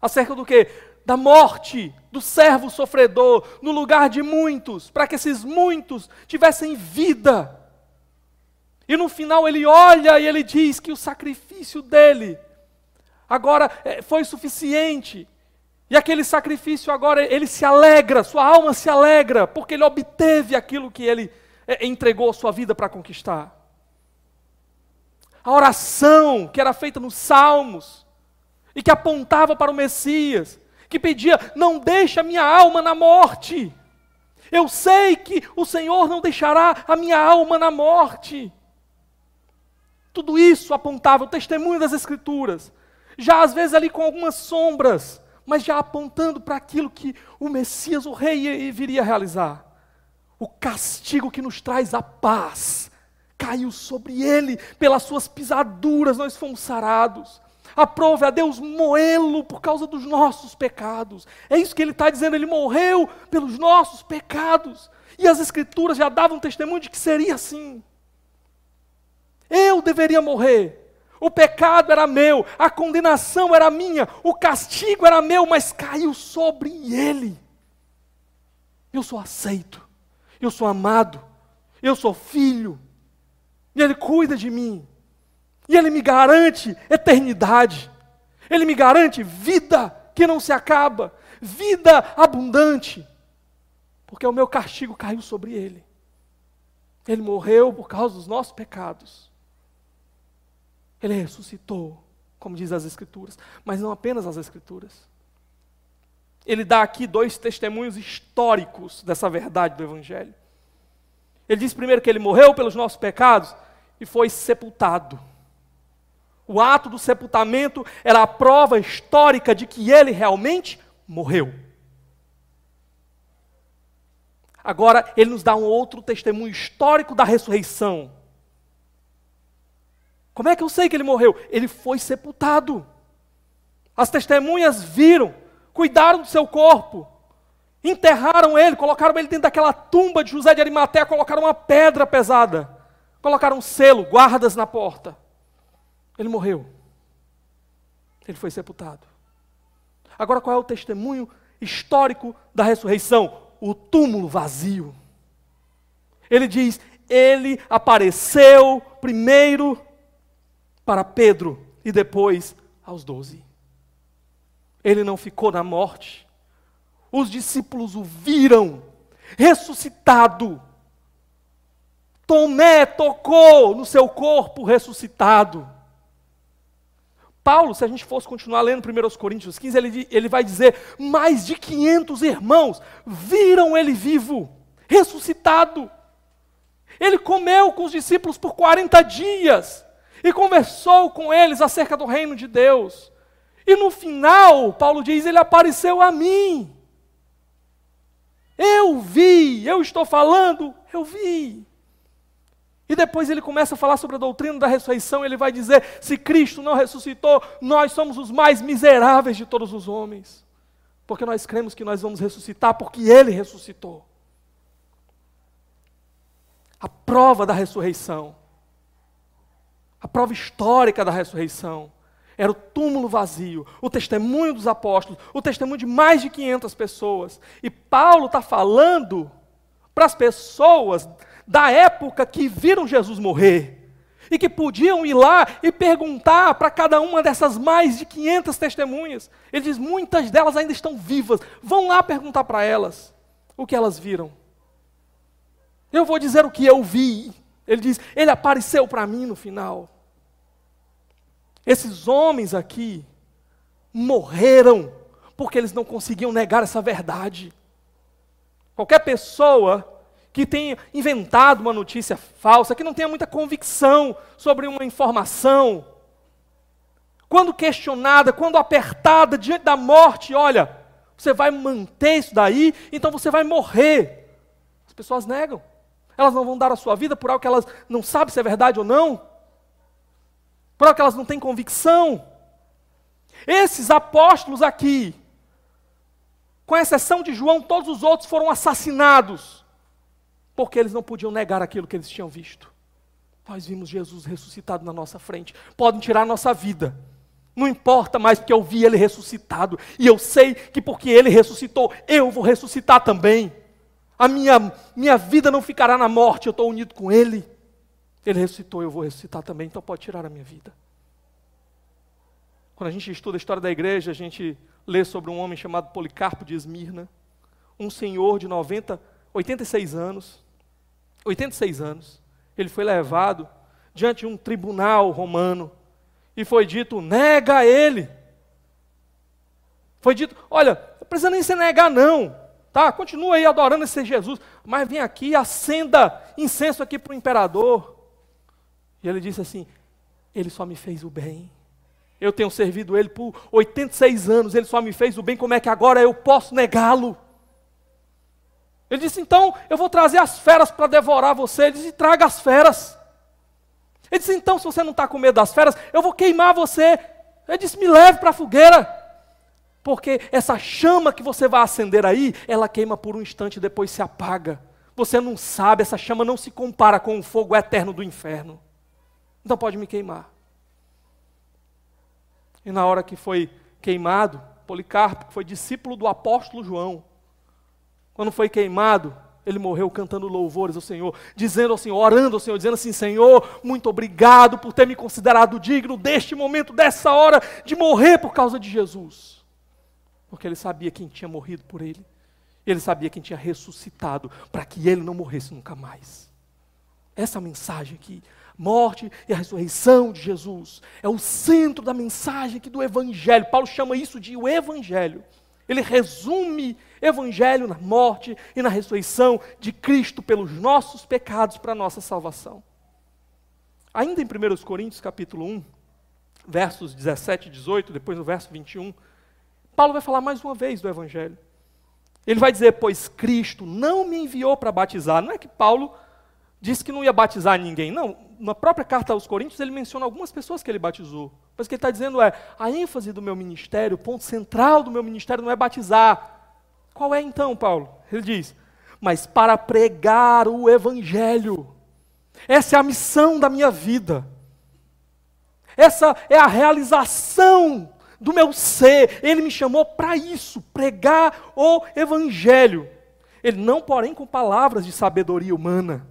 S1: acerca do que? Da morte do servo sofredor no lugar de muitos, para que esses muitos tivessem vida. E no final ele olha e ele diz que o sacrifício dele agora eh, foi suficiente e aquele sacrifício agora, ele se alegra, sua alma se alegra, porque ele obteve aquilo que ele é, entregou a sua vida para conquistar. A oração que era feita nos Salmos, e que apontava para o Messias, que pedia: Não deixe a minha alma na morte. Eu sei que o Senhor não deixará a minha alma na morte. Tudo isso apontava o testemunho das Escrituras, já às vezes ali com algumas sombras, mas já apontando para aquilo que o Messias, o Rei, viria realizar. O castigo que nos traz a paz caiu sobre ele, pelas suas pisaduras nós fomos sarados. Aprove a Deus moê-lo por causa dos nossos pecados. É isso que ele está dizendo, ele morreu pelos nossos pecados. E as Escrituras já davam testemunho de que seria assim. Eu deveria morrer, o pecado era meu, a condenação era minha, o castigo era meu, mas caiu sobre ele. Eu sou aceito, eu sou amado, eu sou filho, e ele cuida de mim, e ele me garante eternidade, ele me garante vida que não se acaba, vida abundante, porque o meu castigo caiu sobre ele. Ele morreu por causa dos nossos pecados. Ele ressuscitou, como diz as Escrituras, mas não apenas as Escrituras. Ele dá aqui dois testemunhos históricos dessa verdade do Evangelho. Ele diz primeiro que ele morreu pelos nossos pecados e foi sepultado. O ato do sepultamento era a prova histórica de que ele realmente morreu. Agora, ele nos dá um outro testemunho histórico da ressurreição. Como é que eu sei que ele morreu? Ele foi sepultado. As testemunhas viram, cuidaram do seu corpo, enterraram ele, colocaram ele dentro daquela tumba de José de Arimateia, colocaram uma pedra pesada, colocaram um selo, guardas na porta. Ele morreu. Ele foi sepultado. Agora, qual é o testemunho histórico da ressurreição? O túmulo vazio. Ele diz: Ele apareceu primeiro para Pedro e depois aos doze. Ele não ficou na morte. Os discípulos o viram ressuscitado. Tomé tocou no seu corpo ressuscitado. Paulo, se a gente fosse continuar lendo 1 Coríntios 15, ele, ele vai dizer: mais de 500 irmãos viram ele vivo, ressuscitado. Ele comeu com os discípulos por 40 dias e conversou com eles acerca do reino de Deus. E no final, Paulo diz: Ele apareceu a mim. Eu vi, eu estou falando, eu vi. E depois ele começa a falar sobre a doutrina da ressurreição. Ele vai dizer: se Cristo não ressuscitou, nós somos os mais miseráveis de todos os homens. Porque nós cremos que nós vamos ressuscitar porque ele ressuscitou. A prova da ressurreição a prova histórica da ressurreição era o túmulo vazio, o testemunho dos apóstolos, o testemunho de mais de 500 pessoas. E Paulo está falando para as pessoas da época que viram Jesus morrer e que podiam ir lá e perguntar para cada uma dessas mais de 500 testemunhas. Ele diz: muitas delas ainda estão vivas. Vão lá perguntar para elas o que elas viram. Eu vou dizer o que eu vi. Ele diz: Ele apareceu para mim no final. Esses homens aqui morreram porque eles não conseguiam negar essa verdade. Qualquer pessoa que tenha inventado uma notícia falsa, que não tenha muita convicção sobre uma informação, quando questionada, quando apertada diante da morte, olha, você vai manter isso daí, então você vai morrer. As pessoas negam. Elas não vão dar a sua vida por algo que elas não sabem se é verdade ou não, por algo que elas não têm convicção. Esses apóstolos aqui, com exceção de João, todos os outros foram assassinados, porque eles não podiam negar aquilo que eles tinham visto. Nós vimos Jesus ressuscitado na nossa frente, podem tirar a nossa vida. Não importa mais porque eu vi ele ressuscitado, e eu sei que porque ele ressuscitou, eu vou ressuscitar também a minha, minha vida não ficará na morte, eu estou unido com Ele. Ele ressuscitou, eu vou ressuscitar também, então pode tirar a minha vida. Quando a gente estuda a história da igreja, a gente lê sobre um homem chamado Policarpo de Esmirna, um senhor de 90, 86 anos, 86 anos, ele foi levado diante de um tribunal romano e foi dito: nega ele. Foi dito: olha, não precisa nem se negar, não. Tá, continua aí adorando esse Jesus, mas vem aqui, acenda incenso aqui para o imperador. E ele disse assim: Ele só me fez o bem. Eu tenho servido ele por 86 anos, ele só me fez o bem, como é que agora eu posso negá-lo? Ele disse: Então eu vou trazer as feras para devorar você. Ele disse: Traga as feras. Ele disse: Então, se você não está com medo das feras, eu vou queimar você. Ele disse: Me leve para a fogueira. Porque essa chama que você vai acender aí, ela queima por um instante e depois se apaga. Você não sabe, essa chama não se compara com o fogo eterno do inferno. Então pode me queimar. E na hora que foi queimado, Policarpo, que foi discípulo do apóstolo João, quando foi queimado, ele morreu cantando louvores ao Senhor, dizendo ao Senhor, orando ao Senhor, dizendo assim: Senhor, muito obrigado por ter me considerado digno deste momento, dessa hora, de morrer por causa de Jesus porque ele sabia quem tinha morrido por ele. Ele sabia quem tinha ressuscitado para que ele não morresse nunca mais. Essa mensagem aqui, morte e a ressurreição de Jesus, é o centro da mensagem aqui do Evangelho. Paulo chama isso de o Evangelho. Ele resume Evangelho na morte e na ressurreição de Cristo pelos nossos pecados para a nossa salvação. Ainda em 1 Coríntios capítulo 1, versos 17 e 18, depois no verso 21, Paulo vai falar mais uma vez do Evangelho. Ele vai dizer, pois Cristo não me enviou para batizar. Não é que Paulo disse que não ia batizar ninguém. Não, na própria carta aos Coríntios ele menciona algumas pessoas que ele batizou. Mas o que ele está dizendo é, a ênfase do meu ministério, o ponto central do meu ministério não é batizar. Qual é então, Paulo? Ele diz, mas para pregar o evangelho. Essa é a missão da minha vida. Essa é a realização do meu ser. Ele me chamou para isso, pregar o evangelho. Ele não, porém, com palavras de sabedoria humana,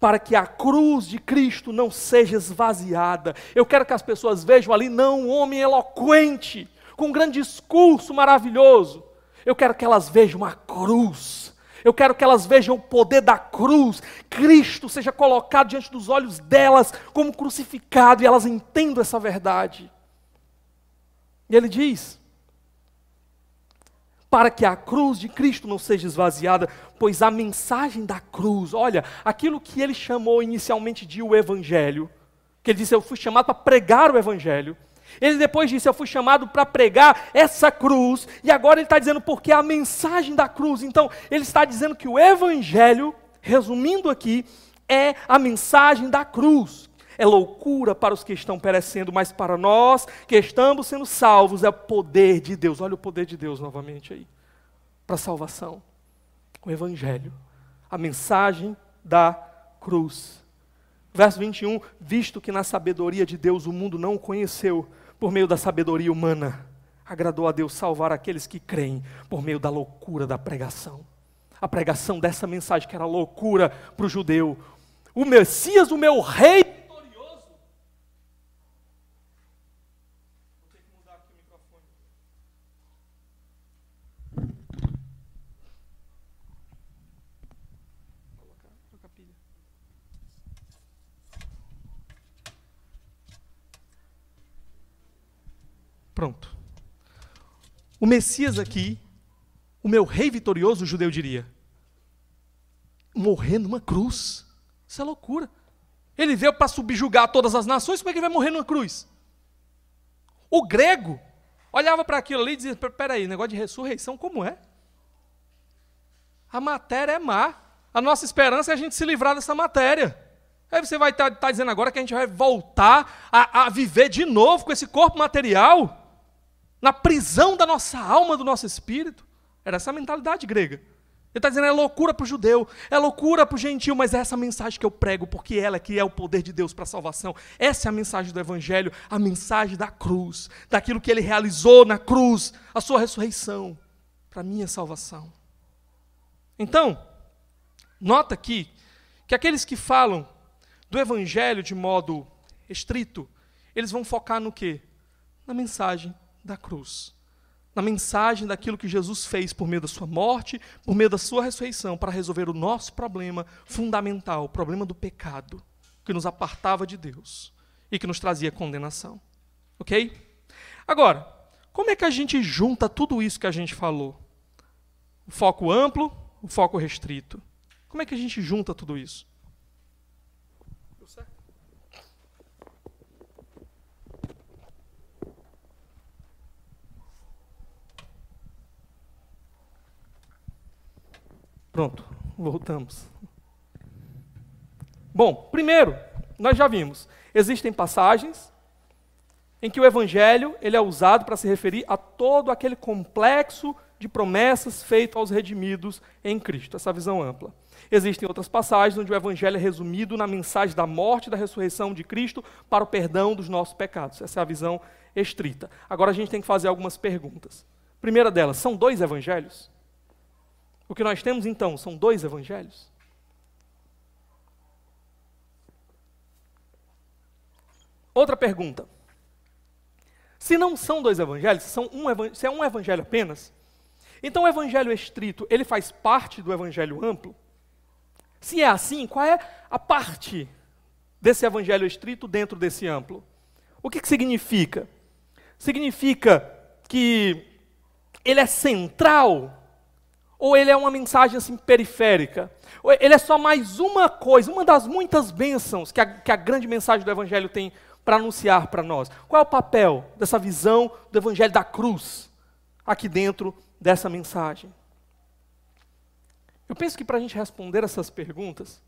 S1: para que a cruz de Cristo não seja esvaziada. Eu quero que as pessoas vejam ali não um homem eloquente, com um grande discurso maravilhoso. Eu quero que elas vejam a cruz. Eu quero que elas vejam o poder da cruz. Cristo seja colocado diante dos olhos delas como crucificado e elas entendam essa verdade. E ele diz: para que a cruz de Cristo não seja esvaziada, pois a mensagem da cruz, olha, aquilo que ele chamou inicialmente de o evangelho, que ele disse eu fui chamado para pregar o evangelho. Ele depois disse eu fui chamado para pregar essa cruz, e agora ele está dizendo porque a mensagem da cruz. Então, ele está dizendo que o evangelho, resumindo aqui, é a mensagem da cruz é loucura para os que estão perecendo, mas para nós que estamos sendo salvos é o poder de Deus. Olha o poder de Deus novamente aí para a salvação. O Evangelho, a mensagem da cruz. Verso 21: Visto que na sabedoria de Deus o mundo não o conheceu, por meio da sabedoria humana, agradou a Deus salvar aqueles que creem por meio da loucura da pregação. A pregação dessa mensagem que era loucura para o judeu. O Messias, o meu rei, Pronto. O Messias aqui, o meu rei vitorioso, o judeu diria, morrer numa cruz. Isso é loucura. Ele veio para subjugar todas as nações, como é que ele vai morrer numa cruz? O grego olhava para aquilo ali e dizia: peraí, negócio de ressurreição, como é? A matéria é má. A nossa esperança é a gente se livrar dessa matéria. Aí você vai estar tá, tá dizendo agora que a gente vai voltar a, a viver de novo com esse corpo material? na prisão da nossa alma, do nosso espírito. Era essa a mentalidade grega. Ele está dizendo, é loucura para o judeu, é loucura para o gentil, mas é essa mensagem que eu prego, porque ela que é o poder de Deus para a salvação. Essa é a mensagem do Evangelho, a mensagem da cruz, daquilo que ele realizou na cruz, a sua ressurreição, para a minha salvação. Então, nota aqui que aqueles que falam do Evangelho de modo estrito, eles vão focar no quê? Na mensagem da cruz, na mensagem daquilo que Jesus fez por meio da sua morte, por meio da sua ressurreição, para resolver o nosso problema fundamental, o problema do pecado, que nos apartava de Deus e que nos trazia condenação. Ok? Agora, como é que a gente junta tudo isso que a gente falou? O foco amplo, o foco restrito. Como é que a gente junta tudo isso? Pronto, voltamos. Bom, primeiro, nós já vimos, existem passagens em que o evangelho, ele é usado para se referir a todo aquele complexo de promessas feito aos redimidos em Cristo, essa visão ampla. Existem outras passagens onde o evangelho é resumido na mensagem da morte e da ressurreição de Cristo para o perdão dos nossos pecados. Essa é a visão estrita. Agora a gente tem que fazer algumas perguntas. Primeira delas, são dois evangelhos? O que nós temos então são dois evangelhos? Outra pergunta. Se não são dois evangelhos, são um, se é um evangelho apenas, então o evangelho estrito, ele faz parte do evangelho amplo? Se é assim, qual é a parte desse evangelho estrito dentro desse amplo? O que, que significa? Significa que ele é central ou ele é uma mensagem assim periférica? Ou ele é só mais uma coisa, uma das muitas bênçãos que a, que a grande mensagem do Evangelho tem para anunciar para nós? Qual é o papel dessa visão do Evangelho da cruz aqui dentro dessa mensagem? Eu penso que para a gente responder essas perguntas,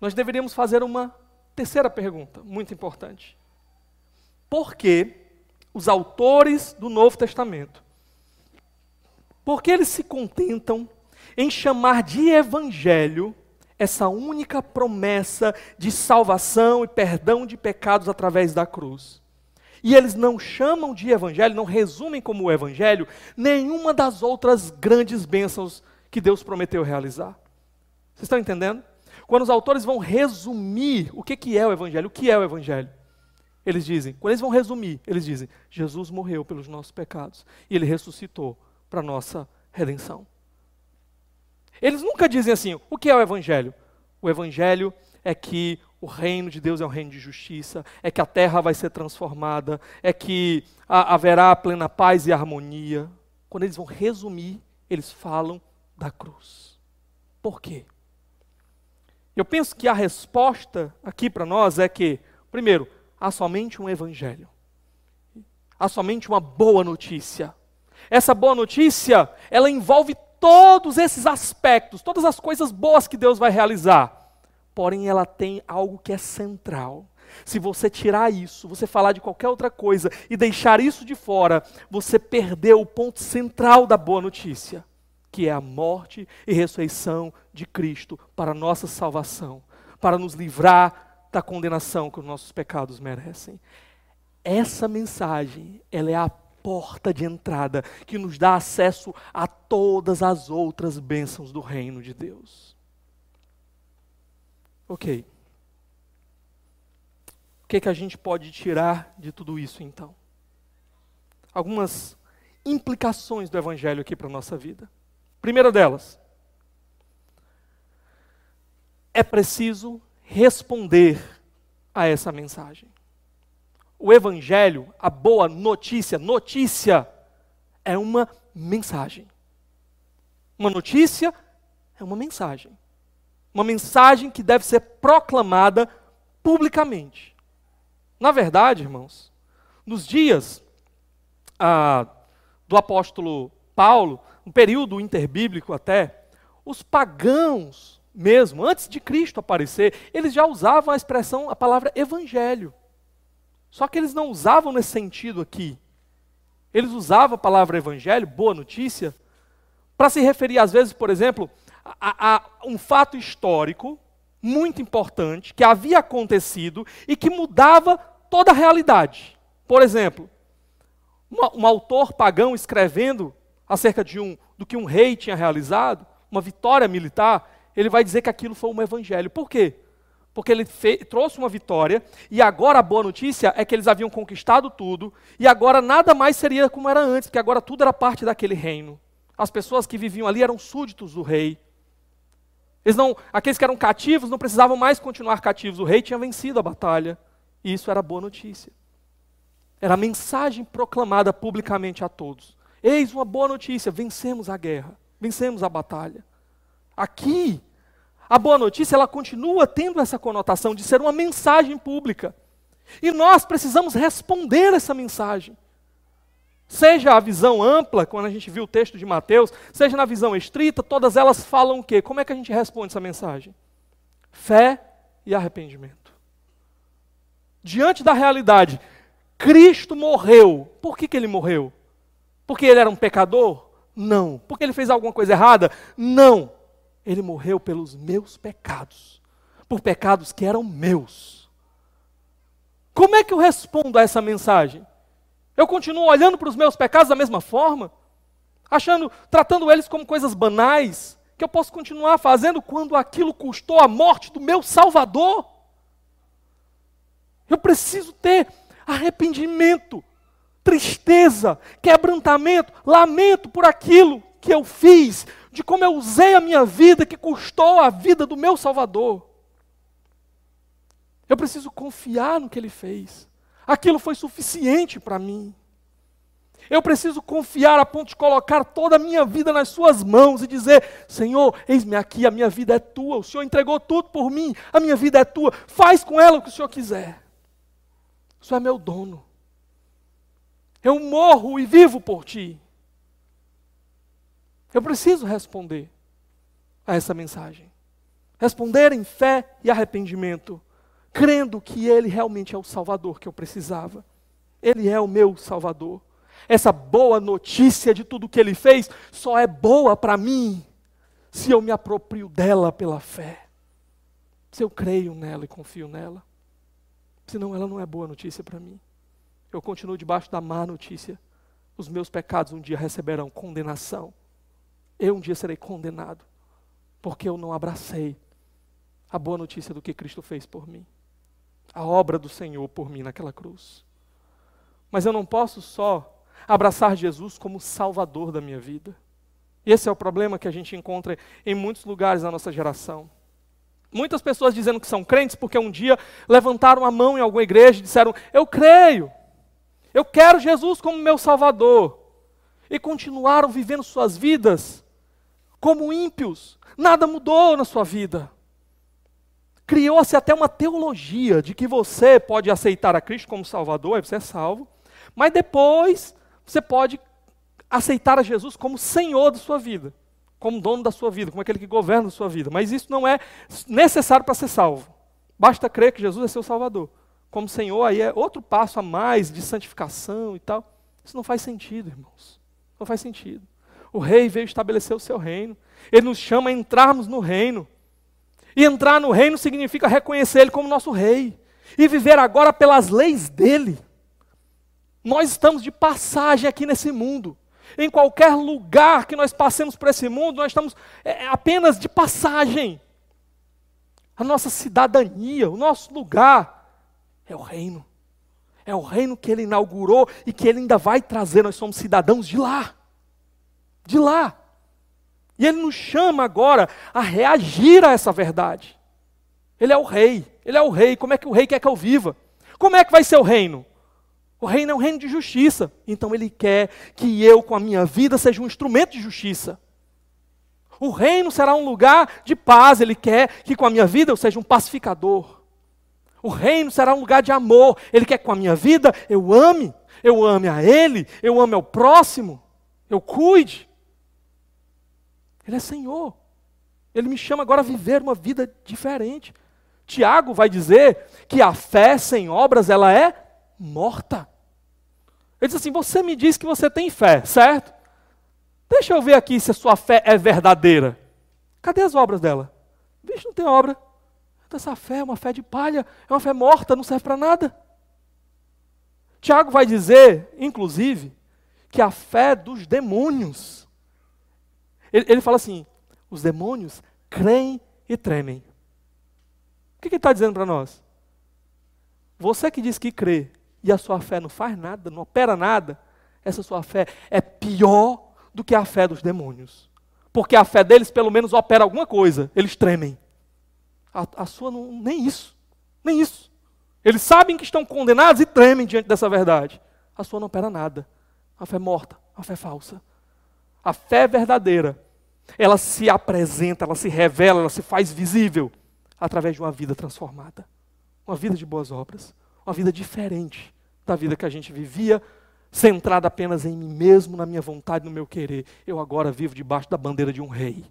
S1: nós deveríamos fazer uma terceira pergunta, muito importante. Por que os autores do Novo Testamento porque eles se contentam em chamar de evangelho essa única promessa de salvação e perdão de pecados através da cruz. E eles não chamam de evangelho, não resumem como o evangelho, nenhuma das outras grandes bênçãos que Deus prometeu realizar. Vocês estão entendendo? Quando os autores vão resumir o que, que é o evangelho, o que é o evangelho, eles dizem, quando eles vão resumir, eles dizem, Jesus morreu pelos nossos pecados e ele ressuscitou para a nossa redenção. Eles nunca dizem assim: o que é o Evangelho? O Evangelho é que o reino de Deus é um reino de justiça, é que a terra vai ser transformada, é que haverá plena paz e harmonia. Quando eles vão resumir, eles falam da cruz. Por quê? Eu penso que a resposta aqui para nós é que, primeiro, há somente um evangelho. Há somente uma boa notícia. Essa boa notícia, ela envolve todos esses aspectos, todas as coisas boas que Deus vai realizar. Porém, ela tem algo que é central. Se você tirar isso, você falar de qualquer outra coisa e deixar isso de fora, você perdeu o ponto central da boa notícia, que é a morte e ressurreição de Cristo para nossa salvação, para nos livrar da condenação que os nossos pecados merecem. Essa mensagem, ela é a porta de entrada que nos dá acesso a todas as outras bênçãos do reino de Deus. Ok. O que, é que a gente pode tirar de tudo isso então? Algumas implicações do Evangelho aqui para a nossa vida. Primeira delas, é preciso responder a essa mensagem. O Evangelho, a boa notícia, notícia é uma mensagem. Uma notícia é uma mensagem. Uma mensagem que deve ser proclamada publicamente. Na verdade, irmãos, nos dias ah, do apóstolo Paulo, um período interbíblico até, os pagãos mesmo, antes de Cristo aparecer, eles já usavam a expressão, a palavra evangelho. Só que eles não usavam nesse sentido aqui. Eles usavam a palavra evangelho, boa notícia, para se referir, às vezes, por exemplo, a, a, um fato histórico muito importante que havia acontecido e que mudava toda a realidade. Por exemplo, um, um autor pagão escrevendo acerca de um do que um rei tinha realizado, uma vitória militar, ele vai dizer que aquilo foi um evangelho. Por quê? porque ele fez, trouxe uma vitória, e agora a boa notícia é que eles haviam conquistado tudo, e agora nada mais seria como era antes, porque agora tudo era parte daquele reino. As pessoas que viviam ali eram súditos do rei. Eles não, aqueles que eram cativos não precisavam mais continuar cativos, o rei tinha vencido a batalha. E isso era boa notícia. Era a mensagem proclamada publicamente a todos. Eis uma boa notícia: vencemos a guerra, vencemos a batalha. Aqui a boa notícia ela continua tendo essa conotação de ser uma mensagem pública. E nós precisamos responder essa mensagem. Seja a visão ampla, quando a gente viu o texto de Mateus, seja na visão estrita, todas elas falam o quê? Como é que a gente responde essa mensagem? Fé e arrependimento. Diante da realidade, Cristo morreu. Por que, que ele morreu? Porque ele era um pecador? Não. Porque ele fez alguma coisa errada? Não. Ele morreu pelos meus pecados, por pecados que eram meus. Como é que eu respondo a essa mensagem? Eu continuo olhando para os meus pecados da mesma forma? Achando, tratando eles como coisas banais, que eu posso continuar fazendo quando aquilo custou a morte do meu Salvador? Eu preciso ter arrependimento, tristeza, quebrantamento, lamento por aquilo que eu fiz, de como eu usei a minha vida que custou a vida do meu Salvador. Eu preciso confiar no que ele fez. Aquilo foi suficiente para mim. Eu preciso confiar a ponto de colocar toda a minha vida nas suas mãos e dizer: Senhor, eis-me aqui, a minha vida é tua, o Senhor entregou tudo por mim, a minha vida é tua, faz com ela o que o Senhor quiser. O Senhor é meu dono. Eu morro e vivo por ti. Eu preciso responder a essa mensagem. Responder em fé e arrependimento, crendo que Ele realmente é o Salvador que eu precisava. Ele é o meu Salvador. Essa boa notícia de tudo que Ele fez só é boa para mim se eu me aproprio dela pela fé. Se eu creio nela e confio nela. Senão ela não é boa notícia para mim. Eu continuo debaixo da má notícia. Os meus pecados um dia receberão condenação eu um dia serei condenado, porque eu não abracei a boa notícia do que Cristo fez por mim, a obra do Senhor por mim naquela cruz. Mas eu não posso só abraçar Jesus como salvador da minha vida. Esse é o problema que a gente encontra em muitos lugares da nossa geração. Muitas pessoas dizendo que são crentes porque um dia levantaram a mão em alguma igreja e disseram: Eu creio, eu quero Jesus como meu salvador. E continuaram vivendo suas vidas como ímpios. Nada mudou na sua vida. Criou-se até uma teologia de que você pode aceitar a Cristo como Salvador, você é salvo, mas depois você pode aceitar a Jesus como Senhor da sua vida, como dono da sua vida, como aquele que governa a sua vida. Mas isso não é necessário para ser salvo. Basta crer que Jesus é seu Salvador. Como Senhor, aí é outro passo a mais de santificação e tal. Isso não faz sentido, irmãos. Não faz sentido. O rei veio estabelecer o seu reino. Ele nos chama a entrarmos no reino. E entrar no reino significa reconhecer Ele como nosso rei. E viver agora pelas leis dele. Nós estamos de passagem aqui nesse mundo. Em qualquer lugar que nós passemos por esse mundo, nós estamos é, é apenas de passagem. A nossa cidadania, o nosso lugar é o reino. É o reino que ele inaugurou e que ele ainda vai trazer. Nós somos cidadãos de lá de lá. E ele nos chama agora a reagir a essa verdade. Ele é o rei, ele é o rei. Como é que o rei quer que eu viva? Como é que vai ser o reino? O reino é um reino de justiça. Então ele quer que eu, com a minha vida, seja um instrumento de justiça. O reino será um lugar de paz. Ele quer que com a minha vida eu seja um pacificador. O reino será um lugar de amor. Ele quer que com a minha vida eu ame. Eu ame a Ele. Eu ame ao próximo. Eu cuide. Ele é Senhor. Ele me chama agora a viver uma vida diferente. Tiago vai dizer que a fé sem obras ela é morta. Ele diz assim: Você me diz que você tem fé, certo? Deixa eu ver aqui se a sua fé é verdadeira. Cadê as obras dela? Bicho, não tem obra. Essa fé é uma fé de palha, é uma fé morta, não serve para nada. Tiago vai dizer, inclusive, que a fé dos demônios ele, ele fala assim: os demônios creem e tremem. O que, que ele está dizendo para nós? Você que diz que crê e a sua fé não faz nada, não opera nada, essa sua fé é pior do que a fé dos demônios. Porque a fé deles pelo menos opera alguma coisa, eles tremem. A, a sua não, nem isso, nem isso. Eles sabem que estão condenados e tremem diante dessa verdade. A sua não opera nada. A fé é morta, a fé é falsa. A fé é verdadeira, ela se apresenta, ela se revela, ela se faz visível através de uma vida transformada, uma vida de boas obras, uma vida diferente da vida que a gente vivia, centrada apenas em mim mesmo, na minha vontade, no meu querer. Eu agora vivo debaixo da bandeira de um rei.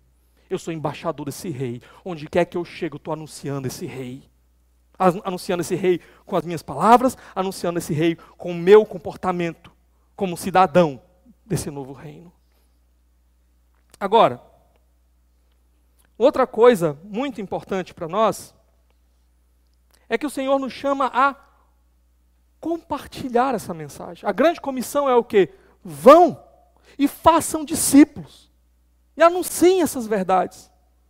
S1: Eu sou embaixador desse rei. Onde quer que eu chego, eu estou anunciando esse rei anunciando esse rei com as minhas palavras, anunciando esse rei com o meu comportamento como cidadão desse novo reino. Agora, outra coisa muito importante para nós é que o Senhor nos chama a compartilhar essa mensagem. A grande comissão é o que? Vão e façam discípulos. E anunciem essas verdades.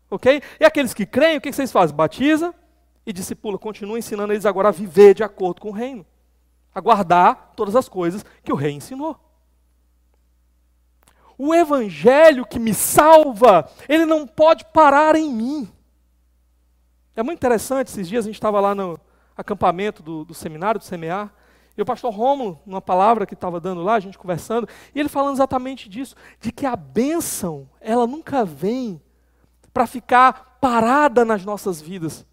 S1: Ok? E aqueles que creem, o que vocês fazem? Batiza e discipula. Continua ensinando eles agora a viver de acordo com o reino. A guardar todas as coisas que o rei ensinou. O evangelho que me salva, ele não pode parar em mim. É muito interessante, esses dias a gente estava lá no acampamento do, do seminário, do CMA, e o pastor Rômulo, numa palavra que estava dando lá, a gente conversando, e ele falando exatamente disso, de que a bênção, ela nunca vem para ficar parada nas nossas vidas.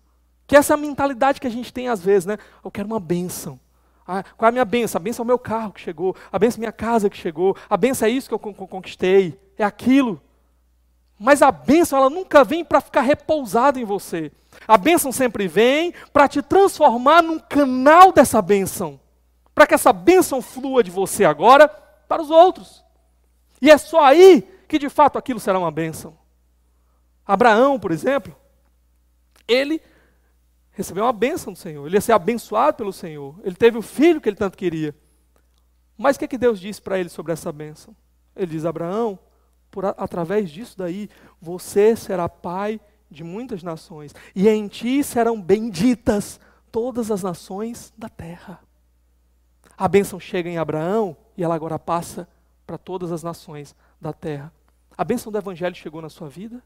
S1: Que essa é a mentalidade que a gente tem às vezes, né? Eu quero uma bênção. Ah, qual é a minha benção? A benção é o meu carro que chegou, a benção é a minha casa que chegou, a benção é isso que eu conquistei, é aquilo. Mas a bênção ela nunca vem para ficar repousada em você. A bênção sempre vem para te transformar num canal dessa bênção. Para que essa bênção flua de você agora para os outros. E é só aí que de fato aquilo será uma bênção. Abraão, por exemplo, ele recebeu uma bênção do Senhor, ele ia ser abençoado pelo Senhor, ele teve o filho que ele tanto queria. Mas o que, é que Deus disse para ele sobre essa bênção? Ele diz: Abraão, por, através disso daí, você será pai de muitas nações, e em ti serão benditas todas as nações da terra. A bênção chega em Abraão e ela agora passa para todas as nações da terra. A bênção do Evangelho chegou na sua vida?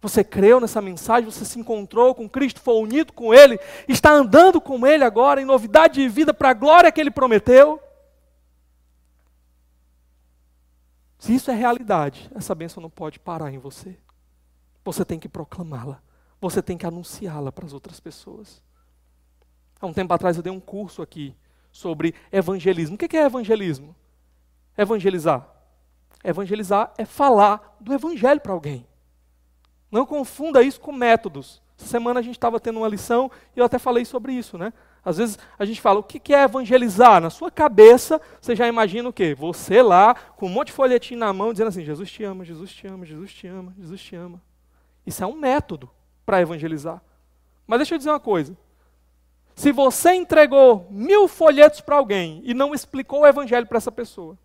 S1: Você creu nessa mensagem, você se encontrou com Cristo, foi unido com Ele, está andando com Ele agora em novidade de vida para a glória que Ele prometeu. Se isso é realidade, essa bênção não pode parar em você. Você tem que proclamá-la, você tem que anunciá-la para as outras pessoas. Há um tempo atrás eu dei um curso aqui sobre evangelismo. O que é evangelismo? Evangelizar. Evangelizar é falar do evangelho para alguém. Não confunda isso com métodos. Essa semana a gente estava tendo uma lição e eu até falei sobre isso, né? Às vezes a gente fala, o que é evangelizar? Na sua cabeça, você já imagina o quê? Você lá, com um monte de folhetim na mão, dizendo assim: Jesus te ama, Jesus te ama, Jesus te ama, Jesus te ama. Isso é um método para evangelizar. Mas deixa eu dizer uma coisa. Se você entregou mil folhetos para alguém e não explicou o evangelho para essa pessoa,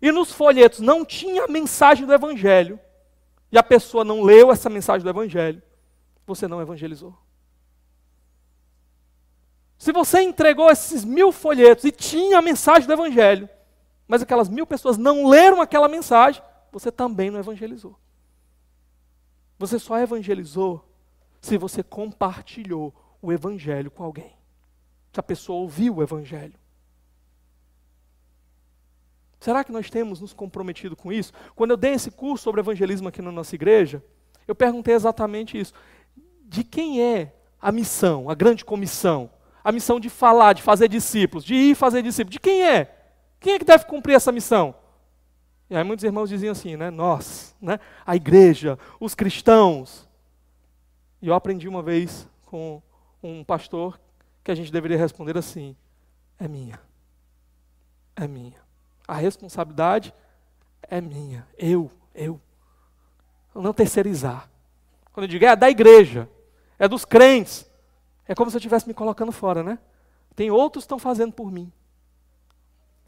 S1: e nos folhetos não tinha a mensagem do evangelho, e a pessoa não leu essa mensagem do Evangelho, você não evangelizou. Se você entregou esses mil folhetos e tinha a mensagem do Evangelho, mas aquelas mil pessoas não leram aquela mensagem, você também não evangelizou. Você só evangelizou se você compartilhou o Evangelho com alguém. Se a pessoa ouviu o Evangelho. Será que nós temos nos comprometido com isso? Quando eu dei esse curso sobre evangelismo aqui na nossa igreja, eu perguntei exatamente isso. De quem é a missão, a grande comissão? A missão de falar, de fazer discípulos, de ir fazer discípulos. De quem é? Quem é que deve cumprir essa missão? E aí muitos irmãos diziam assim, né? Nós, né? A igreja, os cristãos. E eu aprendi uma vez com um pastor que a gente deveria responder assim: é minha. É minha. A responsabilidade é minha. Eu, eu. eu não terceirizar. Quando eu digo, é da igreja, é dos crentes. É como se eu estivesse me colocando fora, né? Tem outros que estão fazendo por mim.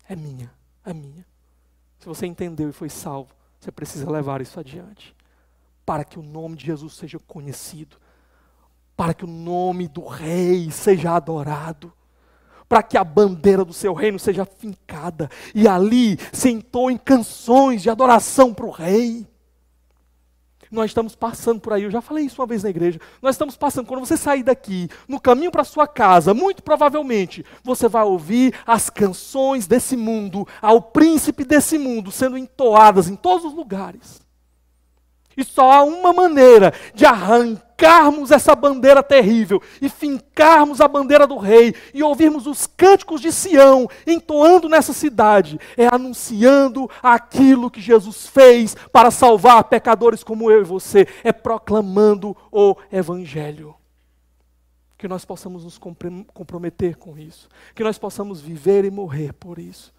S1: É minha, é minha. Se você entendeu e foi salvo, você precisa levar isso adiante. Para que o nome de Jesus seja conhecido. Para que o nome do Rei seja adorado para que a bandeira do seu reino seja fincada. E ali se entoem canções de adoração para o rei. Nós estamos passando por aí, eu já falei isso uma vez na igreja. Nós estamos passando, quando você sair daqui, no caminho para sua casa, muito provavelmente, você vai ouvir as canções desse mundo, ao príncipe desse mundo, sendo entoadas em todos os lugares. E só há uma maneira de arrancar fincarmos essa bandeira terrível e fincarmos a bandeira do rei e ouvirmos os cânticos de Sião entoando nessa cidade, é anunciando aquilo que Jesus fez para salvar pecadores como eu e você, é proclamando o evangelho. Que nós possamos nos comprometer com isso, que nós possamos viver e morrer por isso.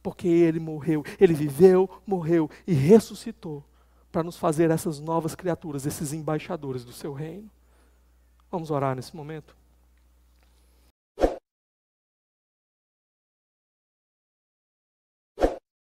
S1: Porque ele morreu, ele viveu, morreu e ressuscitou para nos fazer essas novas criaturas, esses embaixadores do seu reino. Vamos orar nesse momento?